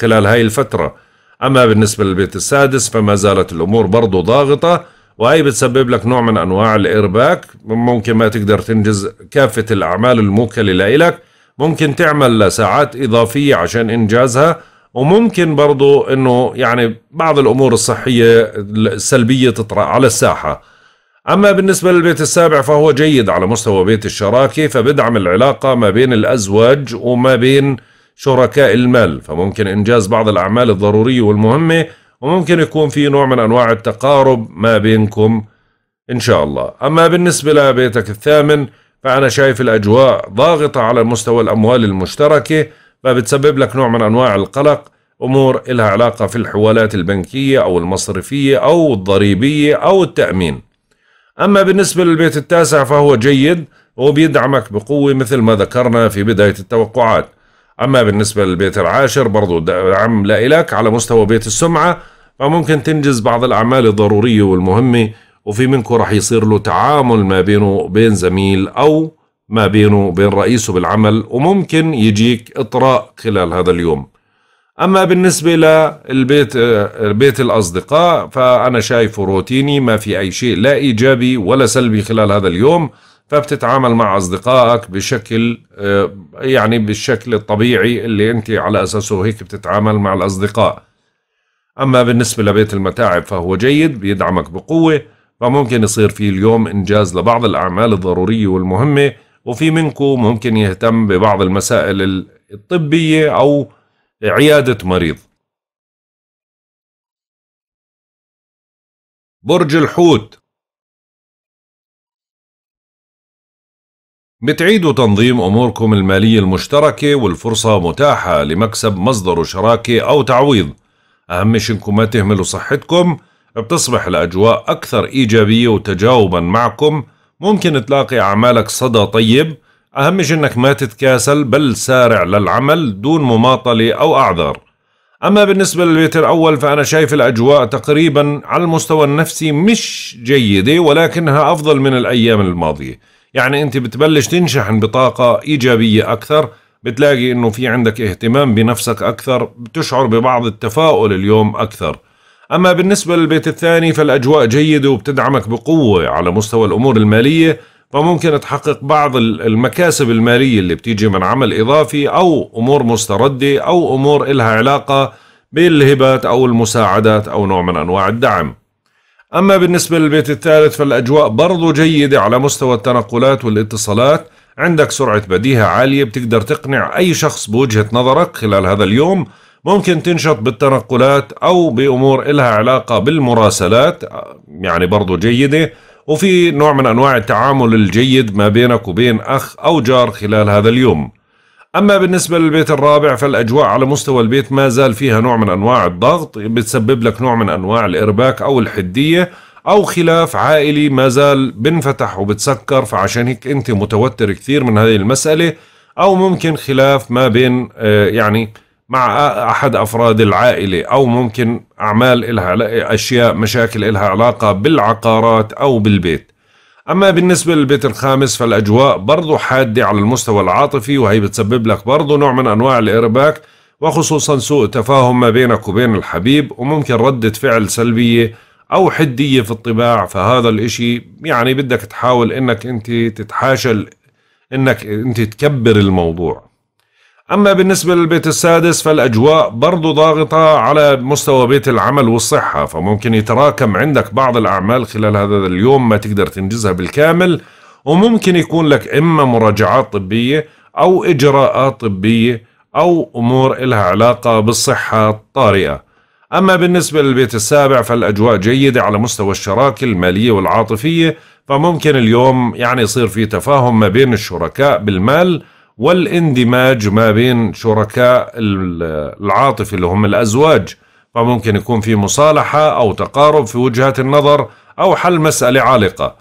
خلال هاي الفترة أما بالنسبة للبيت السادس فما زالت الأمور برضو ضاغطة وهي بتسبب لك نوع من انواع الارباك ممكن ما تقدر تنجز كافه الاعمال الموكله لإلك ممكن تعمل ساعات اضافيه عشان انجازها وممكن برضو انه يعني بعض الامور الصحيه السلبيه تطرا على الساحه اما بالنسبه للبيت السابع فهو جيد على مستوى بيت الشراكه فبدعم العلاقه ما بين الازواج وما بين شركاء المال فممكن انجاز بعض الاعمال الضروريه والمهمه وممكن يكون في نوع من أنواع التقارب ما بينكم إن شاء الله أما بالنسبة لبيتك الثامن فأنا شايف الأجواء ضاغطة على مستوى الأموال المشتركة فبتسبب لك نوع من أنواع القلق أمور إلها علاقة في الحوالات البنكية أو المصرفية أو الضريبية أو التأمين أما بالنسبة للبيت التاسع فهو جيد وبيدعمك بقوة مثل ما ذكرنا في بداية التوقعات أما بالنسبة للبيت العاشر برضو دعم لا إلك على مستوى بيت السمعة فممكن تنجز بعض الأعمال الضرورية والمهمة وفي منكم رح يصير له تعامل ما بينه وبين زميل أو ما بينه وبين رئيسه بالعمل وممكن يجيك إطراء خلال هذا اليوم أما بالنسبة للبيت بيت الأصدقاء فأنا شايفه روتيني ما في أي شيء لا إيجابي ولا سلبي خلال هذا اليوم فبتتعامل مع أصدقائك بشكل آه، يعني بالشكل الطبيعي اللي أنت على أساسه هيك بتتعامل مع الأصدقاء أما بالنسبة لبيت المتاعب فهو جيد بيدعمك بقوة فممكن يصير فيه اليوم إنجاز لبعض الأعمال الضرورية والمهمة وفي منكم ممكن يهتم ببعض المسائل الطبية أو عيادة مريض برج الحوت بتعيدوا تنظيم أموركم المالية المشتركة والفرصة متاحة لمكسب مصدر شراكة أو تعويض أهم شي إنكم ما تهملوا صحتكم بتصبح الأجواء أكثر إيجابية وتجاوبا معكم ممكن تلاقي أعمالك صدى طيب أهم شي إنك ما تتكاسل بل سارع للعمل دون مماطلة أو أعذار أما بالنسبة للبيت الأول فأنا شايف الأجواء تقريبا على المستوى النفسي مش جيدة ولكنها أفضل من الأيام الماضية يعني انت بتبلش تنشحن بطاقة ايجابية اكثر بتلاقي انه في عندك اهتمام بنفسك اكثر بتشعر ببعض التفاؤل اليوم اكثر اما بالنسبة للبيت الثاني فالاجواء جيدة وبتدعمك بقوة على مستوى الامور المالية فممكن تحقق بعض المكاسب المالية اللي بتيجي من عمل اضافي او امور مستردة او امور الها علاقة بالهبات او المساعدات او نوع من انواع الدعم أما بالنسبة للبيت الثالث فالأجواء برضو جيدة على مستوى التنقلات والاتصالات عندك سرعة بديهة عالية بتقدر تقنع أي شخص بوجهة نظرك خلال هذا اليوم ممكن تنشط بالتنقلات أو بأمور إلها علاقة بالمراسلات يعني برضو جيدة وفي نوع من أنواع التعامل الجيد ما بينك وبين أخ أو جار خلال هذا اليوم أما بالنسبة للبيت الرابع فالأجواء على مستوى البيت ما زال فيها نوع من أنواع الضغط بتسبب لك نوع من أنواع الإرباك أو الحدية أو خلاف عائلي ما زال بنفتح وبتسكر فعشان هيك أنت متوتر كثير من هذه المسألة أو ممكن خلاف ما بين آه، يعني مع أحد أفراد العائلة أو ممكن أعمال إلها أشياء مشاكل إلها علاقة بالعقارات أو بالبيت أما بالنسبة للبيت الخامس فالأجواء برضو حادة على المستوى العاطفي وهي بتسبب لك برضو نوع من أنواع الإرباك وخصوصا سوء تفاهم ما بينك وبين الحبيب وممكن ردة فعل سلبية أو حدية في الطباع فهذا الإشي يعني بدك تحاول إنك أنت تتحاشى إنك أنت تكبر الموضوع أما بالنسبة للبيت السادس فالأجواء برضو ضاغطة على مستوى بيت العمل والصحة فممكن يتراكم عندك بعض الأعمال خلال هذا اليوم ما تقدر تنجزها بالكامل وممكن يكون لك إما مراجعات طبية أو إجراءات طبية أو أمور إلها علاقة بالصحة الطارئة أما بالنسبة للبيت السابع فالأجواء جيدة على مستوى الشراكة المالية والعاطفية فممكن اليوم يعني يصير في تفاهم ما بين الشركاء بالمال والاندماج ما بين شركاء العاطفة اللي هم الأزواج فممكن يكون في مصالحة أو تقارب في وجهات النظر أو حل مسألة عالقة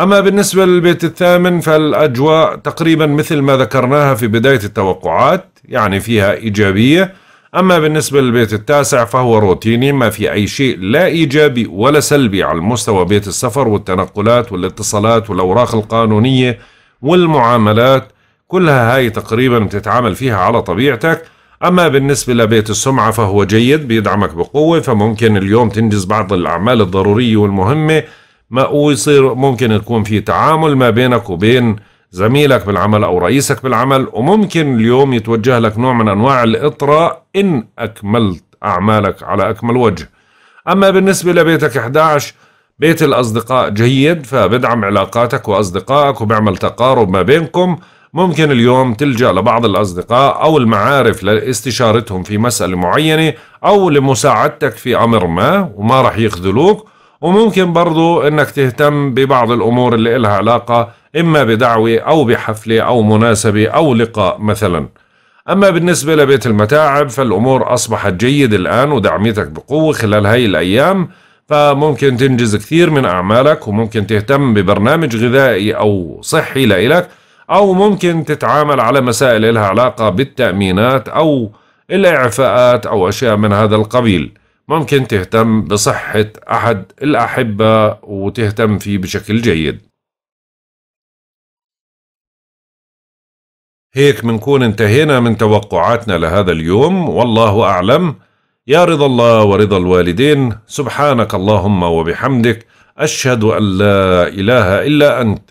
أما بالنسبة للبيت الثامن فالأجواء تقريبا مثل ما ذكرناها في بداية التوقعات يعني فيها إيجابية أما بالنسبة للبيت التاسع فهو روتيني ما في أي شيء لا إيجابي ولا سلبي على مستوى بيت السفر والتنقلات والاتصالات والأوراق القانونية والمعاملات كلها هاي تقريبا بتتعامل فيها على طبيعتك أما بالنسبة لبيت السمعة فهو جيد بيدعمك بقوة فممكن اليوم تنجز بعض الأعمال الضرورية والمهمة ما ويصير ممكن يكون في تعامل ما بينك وبين زميلك بالعمل أو رئيسك بالعمل وممكن اليوم يتوجه لك نوع من أنواع الإطراء إن أكملت أعمالك على أكمل وجه أما بالنسبة لبيتك 11 بيت الأصدقاء جيد فبدعم علاقاتك وأصدقائك وبعمل تقارب ما بينكم ممكن اليوم تلجأ لبعض الأصدقاء أو المعارف لاستشارتهم في مسألة معينة أو لمساعدتك في أمر ما وما رح يخذلوك وممكن برضو أنك تهتم ببعض الأمور اللي إلها علاقة إما بدعوة أو بحفلة أو مناسبة أو لقاء مثلا أما بالنسبة لبيت المتاعب فالأمور أصبحت جيدة الآن ودعمتك بقوة خلال هاي الأيام فممكن تنجز كثير من أعمالك وممكن تهتم ببرنامج غذائي أو صحي لإلك أو ممكن تتعامل على مسائل لها علاقة بالتأمينات أو الإعفاءات أو أشياء من هذا القبيل ممكن تهتم بصحة أحد الأحبة وتهتم فيه بشكل جيد هيك منكون انتهينا من توقعاتنا لهذا اليوم والله أعلم يا رضا الله ورضا الوالدين سبحانك اللهم وبحمدك أشهد أن لا إله إلا أنت